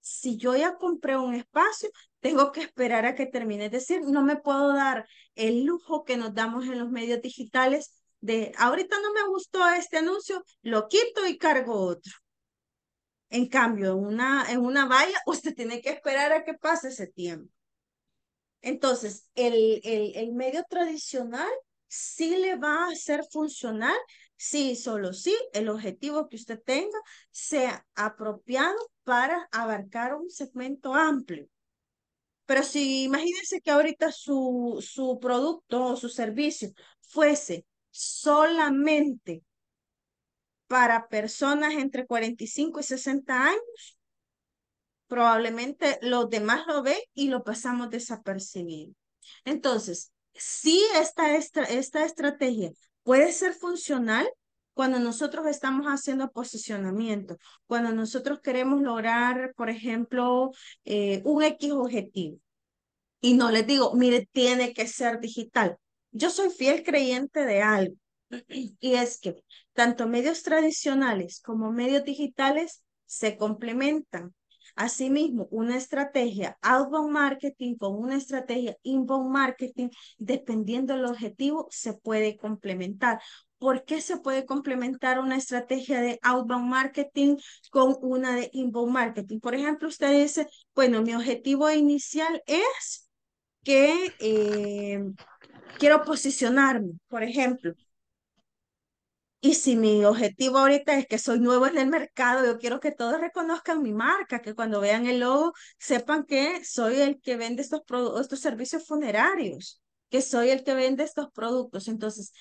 si yo ya compré un espacio, tengo que esperar a que termine. Es decir, no me puedo dar el lujo que nos damos en los medios digitales de ahorita no me gustó este anuncio, lo quito y cargo otro. En cambio, en una, en una valla, [LAUGHS] usted tiene que esperar a que pase ese tiempo. Entonces, el, el, el medio tradicional sí le va a ser funcional sí solo sí el objetivo que usted tenga sea apropiado para abarcar un segmento amplio. Pero si imagínense que ahorita su, su producto o su servicio fuese solamente para personas entre 45 y 60 años, probablemente los demás lo ve y lo pasamos desapercibido. Entonces, sí esta, esta, estrategia puede ser funcional cuando nosotros estamos haciendo posicionamiento, cuando nosotros queremos lograr, por ejemplo, eh, un X objetivo. Y no les digo, mire, tiene que ser digital. Yo soy fiel creyente de algo. [CLEARS THROAT] Y es que tanto medios tradicionales como medios digitales se complementan. Asimismo, una estrategia outbound marketing con una estrategia inbound marketing, dependiendo del objetivo, se puede complementar. ¿Por qué se puede complementar una estrategia de outbound marketing con una de inbound marketing? Por ejemplo, usted dice, bueno, mi objetivo inicial es que eh, quiero posicionarme, por ejemplo, y si mi objetivo ahorita es que soy nuevo en el mercado, yo quiero que todos reconozcan mi marca, que cuando vean el logo sepan que soy el que vende estos, estos servicios funerarios, que soy el que vende estos productos. Entonces,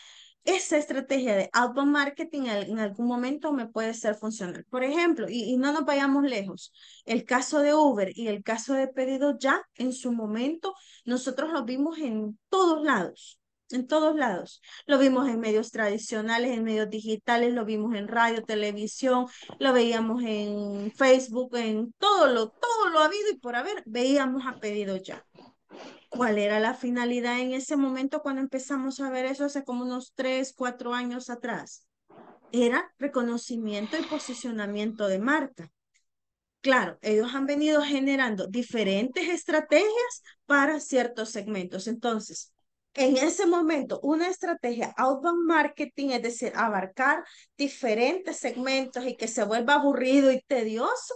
esa estrategia de auto marketing en algún momento me puede ser funcional. Por ejemplo, y, y, no nos vayamos lejos, el caso de Uber y el caso de pedido ya en su momento, nosotros lo vimos en todos lados en todos lados. Lo vimos en medios tradicionales, en medios digitales, lo vimos en radio, televisión, lo veíamos en Facebook, en todo lo, todo lo habido y por haber, veíamos a pedido ya. ¿Cuál era la finalidad en ese momento cuando empezamos a ver eso hace como unos tres, cuatro años atrás? Era reconocimiento y posicionamiento de marca. Claro, ellos han venido generando diferentes estrategias para ciertos segmentos. Entonces, en ese momento una estrategia outbound marketing, es decir, abarcar diferentes segmentos y que se vuelva aburrido y tedioso,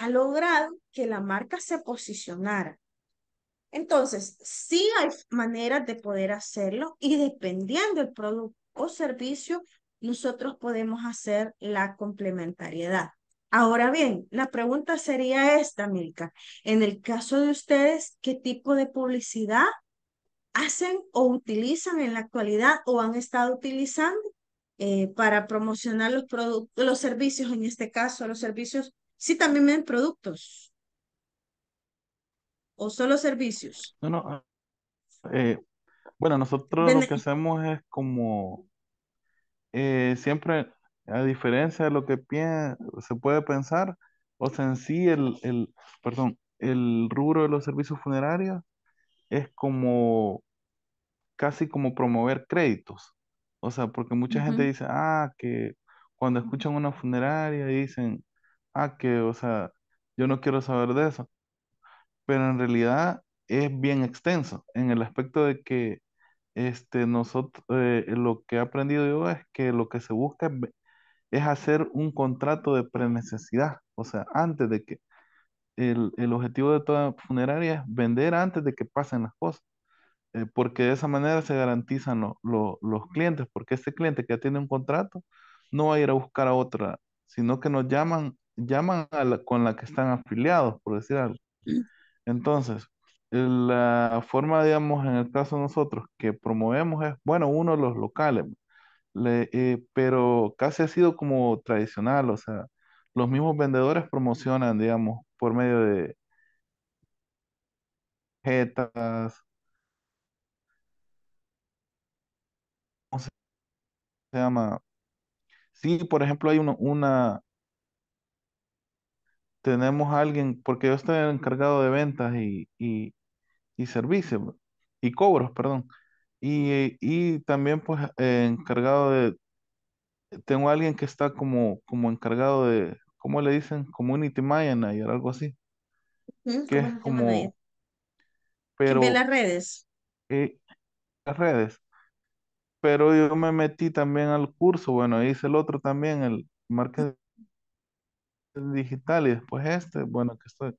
ha logrado que la marca se posicionara. Entonces, sí hay maneras de poder hacerlo y dependiendo del producto o servicio, nosotros podemos hacer la complementariedad. Ahora bien, la pregunta sería esta, Milka. En el caso de ustedes, ¿qué tipo de publicidad hacen o utilizan en la actualidad o han estado utilizando eh, para promocionar los productos, los servicios, en este caso, los servicios, si también ven productos. ¿O solo servicios? No, no. Ah, eh, bueno, nosotros lo que hacemos es como eh, siempre, a diferencia de lo que se puede pensar, o sea, en sí el, el, perdón, el rubro de los servicios funerarios es como casi como promover créditos. O sea, porque mucha gente dice, ah, que cuando escuchan una funeraria dicen, ah, que, o sea, yo no quiero saber de eso. Pero en realidad es bien extenso en el aspecto de que este, nosotros, eh, lo que he aprendido yo es que lo que se busca es hacer un contrato de prenecesidad. O sea, antes de que el, el objetivo de toda funeraria es vender antes de que pasen las cosas. Eh, porque de esa manera se garantizan los clientes, porque este cliente que ya tiene un contrato no va a ir a buscar a otra, sino que nos llaman, llaman con la que están afiliados, por decir algo. Entonces, la forma, digamos, en el caso de nosotros que promovemos es, bueno, uno de los locales, eh, pero casi ha sido como tradicional, o sea, los mismos vendedores promocionan, digamos, por medio de tarjetas, se llama? Sí, por ejemplo, hay uno- una, tenemos a alguien, porque yo estoy encargado de ventas y, y, servicios, y cobros, perdón. Y, y también pues eh, encargado de, tengo a alguien que está como, como encargado de, ¿cómo le dicen? Community manager, algo así, que es como, las redes? Eh, las redes pero yo me metí también al curso, bueno, hice el otro también, el marketing digital y después este, bueno, que estoy.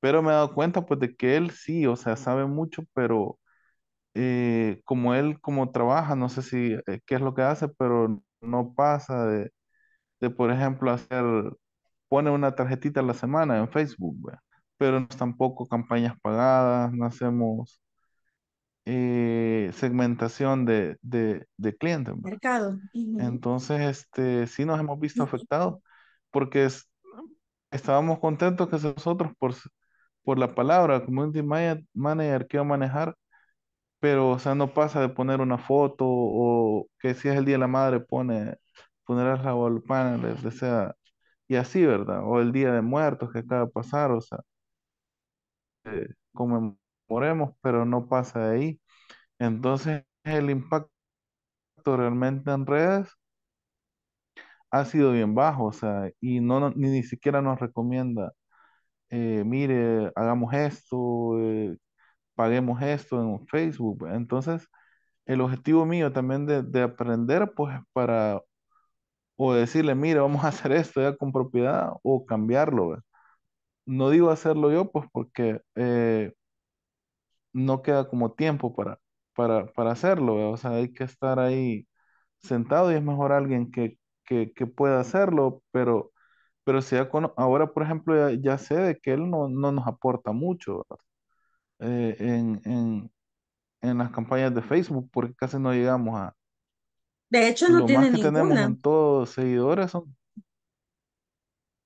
Pero me he dado cuenta pues de que él sí, o sea, sabe mucho, pero eh, como él como trabaja, no sé si eh, qué es lo que hace, pero no pasa de, de, por ejemplo, hacer, pone una tarjetita a la semana en Facebook, pero no tampoco campañas pagadas, no hacemos eh, segmentación de, de, de clientes. Pues. Mercado. Entonces, este, sí nos hemos visto afectados porque estábamos contentos que nosotros por, por la palabra community manager quiero manejar, pero o sea, no pasa de poner una foto o que si es el Día de la Madre pone funeral a al sea, y así, ¿verdad? O el Día de Muertos que acaba de pasar, o sea, eh, como moremos, pero no pasa de ahí. Entonces, el impacto realmente en redes ha sido bien bajo, o sea, y no, ni, ni siquiera nos recomienda, eh, mire, hagamos esto, eh, paguemos esto en Facebook. Entonces, el objetivo mío también de, de aprender, pues, para o decirle, mire, vamos a hacer esto ya con propiedad o cambiarlo. No digo hacerlo yo, pues, porque eh, no queda como tiempo para, para, para hacerlo, o sea, hay que estar ahí sentado y es mejor alguien que, que, que pueda hacerlo, pero, pero si ahora, por ejemplo, ya, sé de que él no, no nos aporta mucho eh, en, en, en, las campañas de Facebook, porque casi no llegamos a... De hecho, no tenemos en todos seguidores son...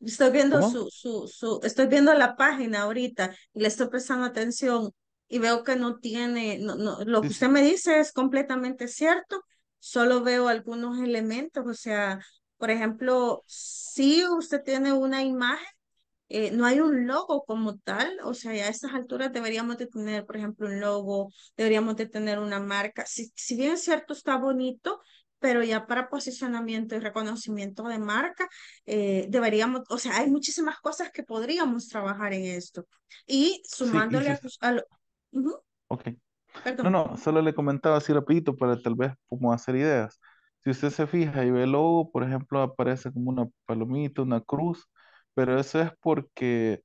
Estoy viendo su, su, su, estoy viendo la página ahorita y le estoy prestando atención y veo que no tiene, no, no, lo que usted me dice es completamente cierto, solo veo algunos elementos, o sea, por ejemplo, si usted tiene una imagen, eh, no hay un logo como tal, o sea, a estas alturas deberíamos de tener, por ejemplo, un logo, deberíamos de tener una marca, si, bien es cierto está bonito, pero ya para posicionamiento y reconocimiento de marca, eh, deberíamos, o sea, hay muchísimas cosas que podríamos trabajar en esto. Y sumándole a, a, Ok. No, no, solo le comentaba así rapidito para tal vez como hacer ideas. Si usted se fija y ve el logo, por ejemplo, aparece como una palomita, una cruz, pero eso es porque,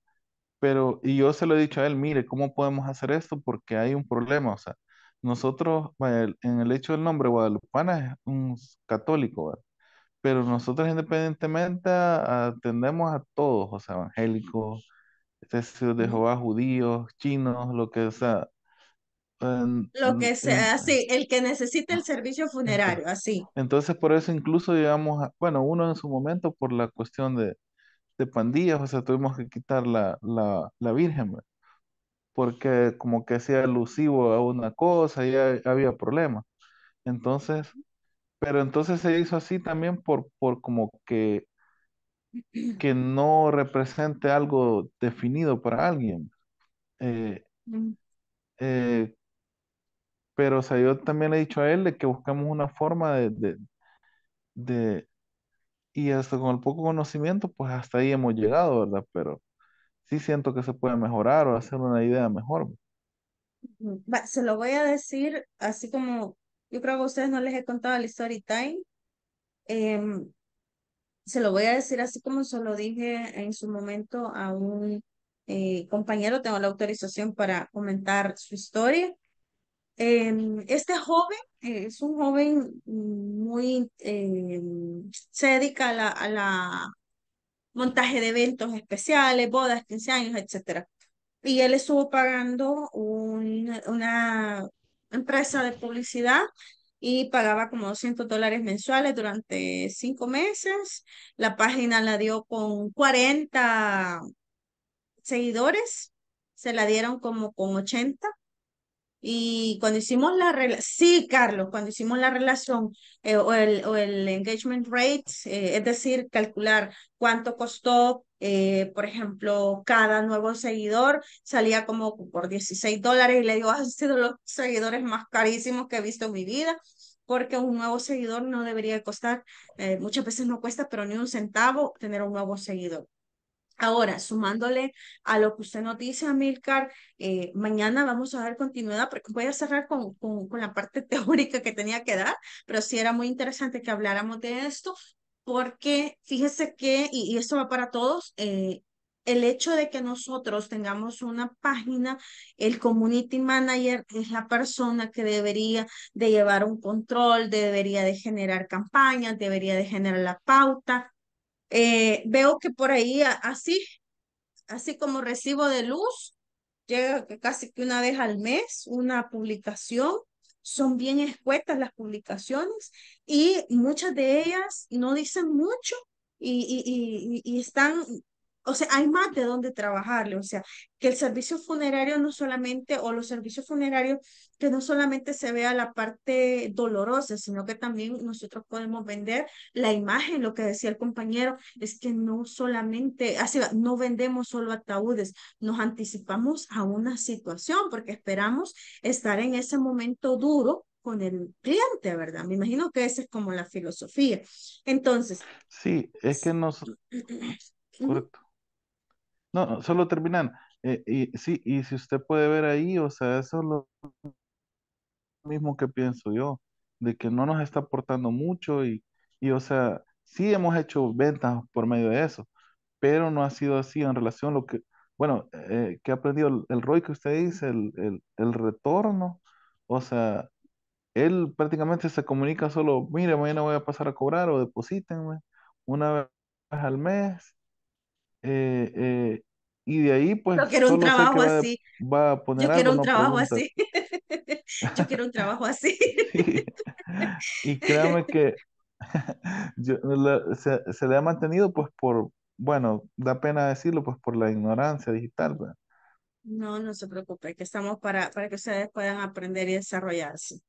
pero, y yo se lo he dicho a él, mire, ¿cómo podemos hacer esto? Porque hay un problema, o sea, nosotros, en el hecho del nombre, Guadalupana es un católico, Pero nosotros independientemente atendemos a todos, o sea, evangélicos, este, de Jehová, judíos, chinos, lo que sea. lo que sea, sí, el que necesite el ah, servicio funerario, así. Entonces, por eso incluso llegamos, bueno, uno en su momento por la cuestión de, pandillas, o sea, tuvimos que quitar la, la, Virgen, pues, porque como que hacía alusivo a una cosa ya había problemas. Entonces, pero entonces se hizo así también por, por como que que no represente algo definido para alguien. Eh, mm. eh, pero o sea, yo también le he dicho a él de que buscamos una forma de, de, de, y hasta con el poco conocimiento, pues hasta ahí hemos llegado, ¿verdad? Pero sí siento que se puede mejorar o hacer una idea mejor. Se lo voy a decir así como yo creo que a ustedes no les he contado el story time. Eh, se lo voy a decir así como se lo dije en su momento a un eh, compañero, tengo la autorización para comentar su historia. Em, este joven eh, es un joven muy, eh, se dedica a la, a la montaje de eventos especiales, bodas, 15 años, etc. Y él estuvo pagando un, una empresa de publicidad y pagaba como 200 dólares mensuales durante cinco meses. La página la dio con 40 seguidores, se la dieron como con 80. Y cuando hicimos la relación, sí, Carlos, cuando hicimos la relación eh, o, el, o, el, engagement rate, eh, es decir, calcular cuánto costó, eh, por ejemplo, cada nuevo seguidor, salía como por 16 dólares y le digo, ah, han sido los seguidores más carísimos que he visto en mi vida porque un nuevo seguidor no debería costar, eh, muchas veces no cuesta, pero ni un centavo tener un nuevo seguidor. Ahora, sumándole a lo que usted nos dice, Amilcar, eh, mañana vamos a dar continuidad, porque voy a cerrar con, con, la parte [LAUGHS] teórica que tenía que dar, pero sí era muy interesante que habláramos de esto, porque fíjese que, y, esto va para todos, eh, el hecho de que nosotros tengamos una página, el community manager es la persona que debería de llevar un control, debería de generar campañas, debería de generar la pauta. Eh, veo que por ahí así, así como recibo de luz, llega casi que una vez al mes una publicación. Son bien escuetas las publicaciones y muchas de ellas no dicen mucho y, y, y, y están o sea, hay más de dónde trabajarle, o sea, que el servicio funerario no solamente, o los servicios funerarios, que no solamente se vea la parte dolorosa, sino que también nosotros podemos vender la imagen, lo que decía el compañero, es que no solamente, así no vendemos solo ataúdes, nos anticipamos a una situación porque esperamos estar en ese momento duro con el cliente, ¿verdad? Me imagino que esa es como la filosofía. Entonces. Sí, es que nos... [CLEARS THROAT] No, solo terminan. Eh, y, sí, y si usted puede ver ahí, o sea, eso es lo mismo que pienso yo, de que no nos está aportando mucho y, o sea, sí hemos hecho ventas por medio de eso, pero no ha sido así en relación a lo que, bueno, eh, que ha aprendido el, Roy que usted dice, el, el retorno, o sea, él prácticamente se comunica solo, mire, mañana voy a pasar a cobrar o deposítenme una vez al mes eh, eh, y de ahí, pues. Yo quiero un trabajo así. Yo quiero un trabajo así. Yo quiero un trabajo así. y, créame que [LAUGHS] se, le ha mantenido, pues, por, bueno, da pena decirlo, pues, por la ignorancia digital, No, no se preocupe, que estamos para, para que ustedes puedan aprender y desarrollarse.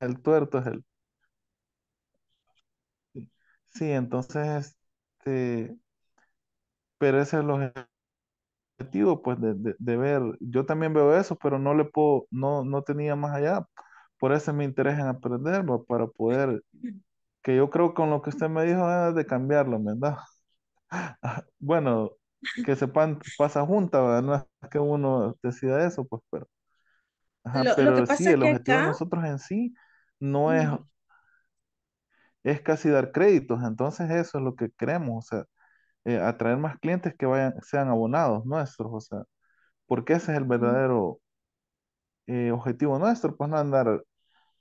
El tuerto es el. Sí, entonces, este, pero ese es el objetivo, pues, de, de, ver. Yo también veo eso, pero no le puedo, no, no tenía más allá. Por eso me interés en aprender, para poder, [LAUGHS] que yo creo que con lo que usted me dijo es ah, de cambiarlo, ¿verdad? [LAUGHS] bueno, que sepan, pasa junta, ¿verdad? No es que uno decida eso, pues, pero. lo, pero lo que pasa sí, el nosotros en sí no es, es casi dar créditos, entonces eso es lo que queremos, o sea, eh, atraer más clientes que vayan, sean abonados nuestros, o sea, porque ese es el verdadero eh, objetivo nuestro, pues no andar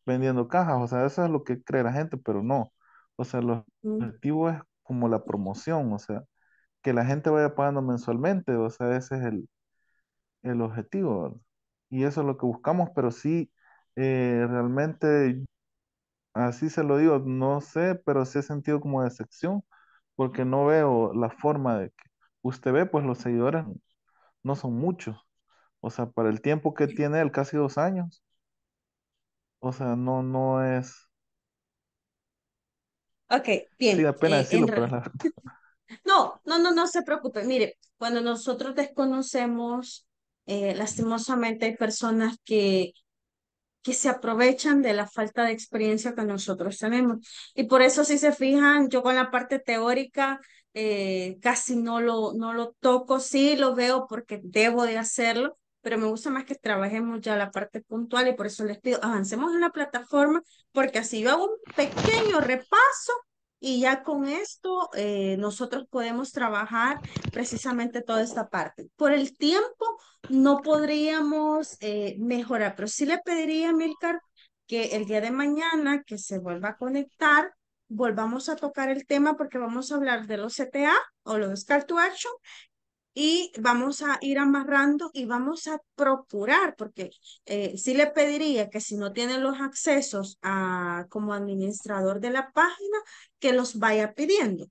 vendiendo cajas, o sea, eso es lo que cree la gente, pero no, o sea, el mm. objetivo es como la promoción, o sea, que la gente vaya pagando mensualmente, o sea, ese es el, el objetivo, ¿verdad? y eso es lo que buscamos, pero sí, eh, realmente, así se lo digo, no sé, pero sí he sentido como decepción porque no veo la forma de que usted ve, pues los seguidores no son muchos. O sea, para el tiempo que tiene él, casi dos años. O sea, no, no es. Ok, bien. Sí, pena eh, decirlo, pero [LAUGHS] No, no, no, no se preocupe. Mire, cuando nosotros desconocemos, eh, lastimosamente hay personas que que se aprovechan de la falta de experiencia que nosotros tenemos. Y por eso si se fijan, yo con la parte teórica eh, casi no lo, no lo toco, sí lo veo porque debo de hacerlo, pero me gusta más que trabajemos ya la parte puntual y por eso les pido, avancemos en la plataforma porque así va un pequeño repaso y ya con esto eh, nosotros podemos trabajar precisamente toda esta parte. Por el tiempo no podríamos eh, mejorar, pero sí le pediría a Milcar que el día de mañana que se vuelva a conectar, volvamos a tocar el tema porque vamos a hablar de los CTA o los Call to Action y vamos a ir amarrando y vamos a procurar, porque eh, sí le pediría que si no tienen los accesos a, como administrador de la página, que los vaya pidiendo.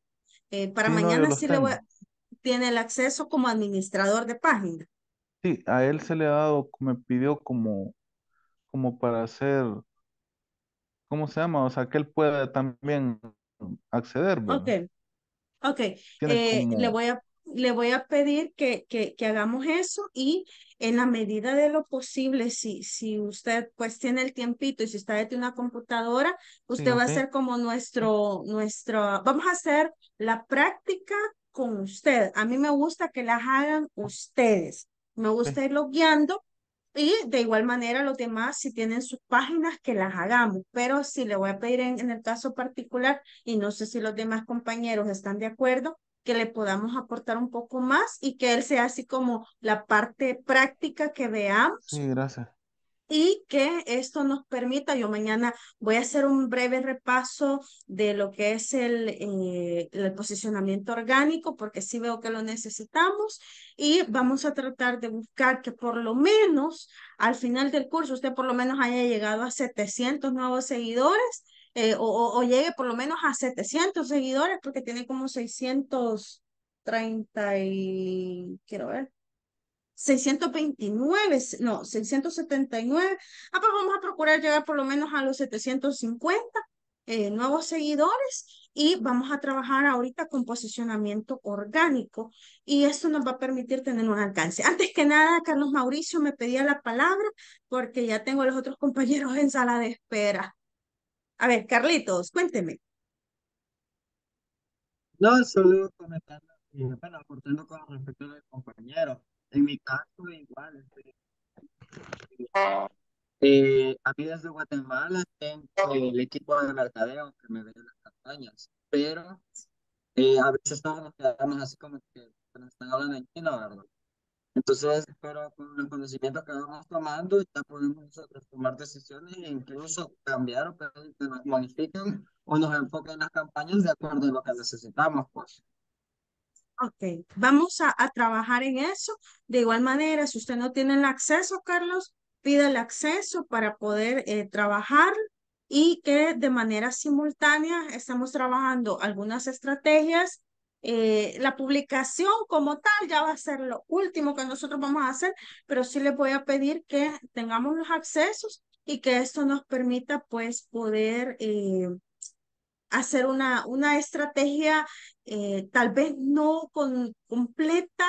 Eh, para mañana sí le voy a, tiene el acceso como administrador de página. Sí, a él se le ha dado, me pidió como, como para hacer, ¿cómo se llama? O sea, que él pueda también acceder. Ok, ok. Eh, le voy a le voy a pedir que, que, que, hagamos eso y en la medida de lo posible, si, si usted pues tiene el tiempito y si está detrás de una computadora, usted va a ser como nuestro, nuestro, vamos a hacer la práctica con usted. A mí me gusta que las hagan ustedes. Me gusta ir irlo guiando y de igual manera los demás, si tienen sus páginas, que las hagamos. Pero si le voy a pedir en el caso particular, y no sé si los demás compañeros están de acuerdo, que le podamos aportar un poco más y que él sea así como la parte práctica que veamos. Sí, gracias. Y que esto nos permita, yo mañana voy a hacer un breve repaso de lo que es el, eh, el posicionamiento orgánico, porque sí veo que lo necesitamos, y vamos a tratar de buscar que por lo menos al final del curso usted por lo menos haya llegado a 700 nuevos seguidores eh, o, llegue por lo menos a 700 seguidores, porque tiene como 630 y, quiero ver, 629, no, 679. Ah, pues vamos a procurar llegar por lo menos a los 750 eh, nuevos seguidores y vamos a trabajar ahorita con posicionamiento orgánico y esto nos va a permitir tener un alcance. Antes que nada, Carlos Mauricio me pedía la palabra porque ya tengo a los otros [LAUGHS] compañeros en sala de espera. A ver, Carlitos, cuénteme. No, solo comentando, eh, bueno, aportando con respecto a los En mi caso, igual. Este, eh, a mí desde Guatemala tengo el equipo de mercadeo que me ve las campañas, pero eh, a veces todos nos quedamos así como que nos están hablando en chino, ¿verdad? Entonces, pero con el conocimiento que vamos tomando, ya podemos tomar decisiones e incluso cambiar o que nos modifiquen o nos enfoquen las campañas de acuerdo a lo que necesitamos, pues. Ok, vamos a, trabajar en eso. De igual manera, si usted no tiene el acceso, Carlos, pida el acceso para poder eh, trabajar y que de manera simultánea estamos trabajando algunas estrategias eh, la publicación como tal ya va a ser lo último que nosotros vamos a hacer, pero sí les voy a pedir que tengamos los accesos y que esto nos permita pues poder eh, hacer una, una estrategia eh, tal vez no completa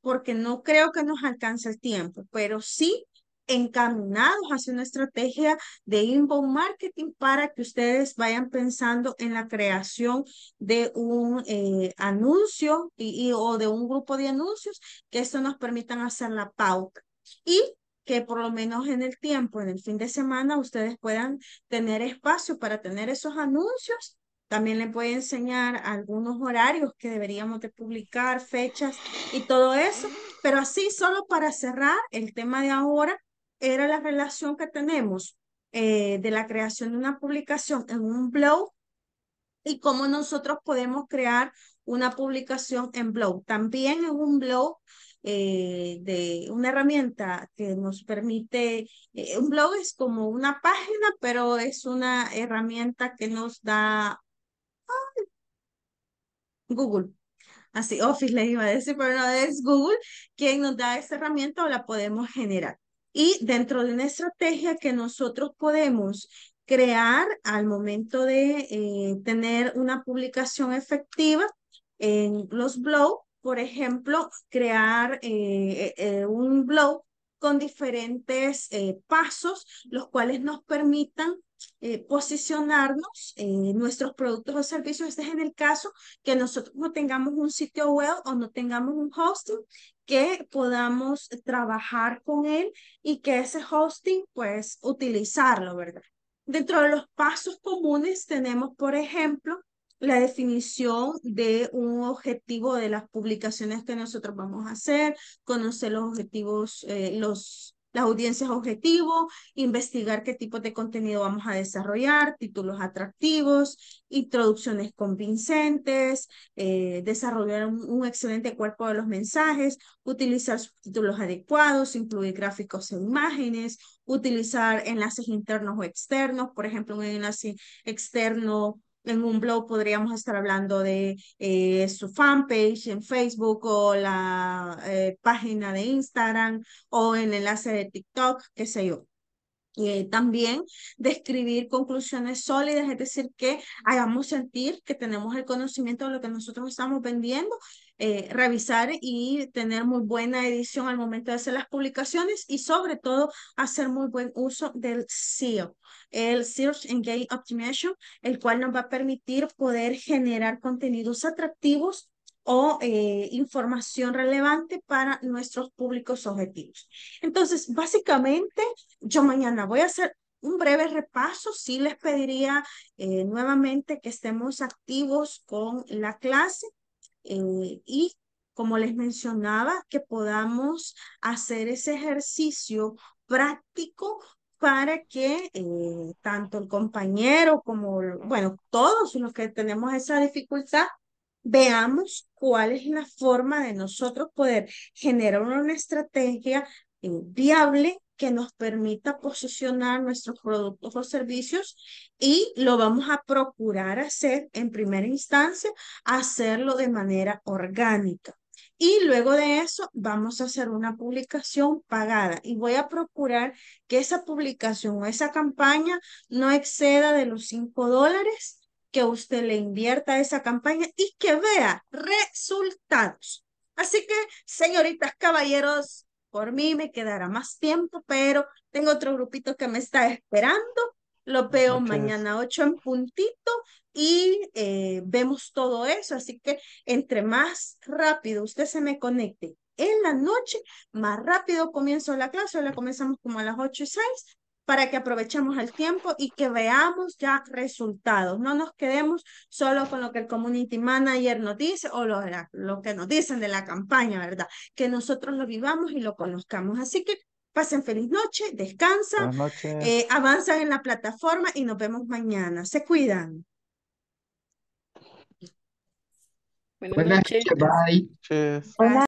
porque no creo que nos alcance el tiempo, pero sí encaminados hacia una estrategia de inbound marketing para que ustedes vayan pensando en la creación de un eh, anuncio y, o de un grupo de anuncios que esto nos permitan hacer la pauta y que por lo menos en el tiempo, en el fin de semana, ustedes puedan tener espacio para tener esos anuncios. También les voy a enseñar algunos horarios que deberíamos de publicar, fechas y todo eso. Pero así, solo para cerrar el tema de ahora, era la relación que tenemos eh, de la creación de una publicación en un blog y cómo nosotros podemos crear una publicación en blog. También en un blog eh, de una herramienta que nos permite, eh, un blog es como una página, pero es una herramienta que nos da Google. Así, Office le iba a decir, pero no es Google quien nos da esa herramienta o la podemos generar. Y dentro de una estrategia que nosotros podemos crear al momento de eh, tener una publicación efectiva en los blogs, por ejemplo, crear eh, eh, un blog con diferentes eh, pasos, los cuales nos permitan eh, posicionarnos en eh, nuestros productos o servicios. Este es en el caso que nosotros no tengamos un sitio web o no tengamos un hosting, que podamos trabajar con él y que ese hosting, pues, utilizarlo, ¿verdad? Dentro de los pasos comunes tenemos, por ejemplo, la definición de un objetivo de las publicaciones que nosotros vamos a hacer, conocer los objetivos, eh, los, las audiencias objetivo, investigar qué tipo de contenido vamos a desarrollar, títulos atractivos, introducciones convincentes, eh, desarrollar un, un, excelente cuerpo de los mensajes, utilizar subtítulos adecuados, incluir gráficos e imágenes, utilizar enlaces internos o externos, por ejemplo, un enlace externo en un blog podríamos estar hablando de eh, su fanpage en Facebook o la eh, página de Instagram o en el enlace de TikTok, qué sé yo. Eh, también describir conclusiones sólidas, es decir, que hagamos sentir que tenemos el conocimiento de lo que nosotros estamos vendiendo eh, revisar y tener muy buena edición al momento de hacer las publicaciones y sobre todo hacer muy buen uso del SEO, el Search Engage Optimization, el cual nos va a permitir poder generar contenidos atractivos o eh, información relevante para nuestros públicos objetivos. Entonces, básicamente, yo mañana voy a hacer un breve repaso. Sí les pediría eh, nuevamente que estemos activos con la clase eh, y como les mencionaba, que podamos hacer ese ejercicio práctico para que eh, tanto el compañero como, bueno, todos los que tenemos esa dificultad, veamos cuál es la forma de nosotros poder generar una estrategia eh, viable que nos permita posicionar nuestros productos o servicios y lo vamos a procurar hacer en primera instancia, hacerlo de manera orgánica. Y luego de eso vamos a hacer una publicación pagada y voy a procurar que esa publicación o esa campaña no exceda de los cinco dólares que usted le invierta a esa campaña y que vea resultados. Así que, señoritas, caballeros, por mí me quedará más tiempo, pero tengo otro grupito que me está esperando. Lo veo mañana 8 en puntito y eh, vemos todo eso. Así que entre más rápido usted se me conecte en la noche, más rápido comienzo la clase. La comenzamos como a las 8 y 6 para que aprovechemos el tiempo y que veamos ya resultados. No nos quedemos solo con lo que el community manager nos dice o lo, lo que nos dicen de la campaña, ¿verdad? Que nosotros lo vivamos y lo conozcamos. Así que pasen feliz noche, descansan, eh, avanzan en la plataforma y nos vemos mañana. Se cuidan. Buenas, noches. Bye.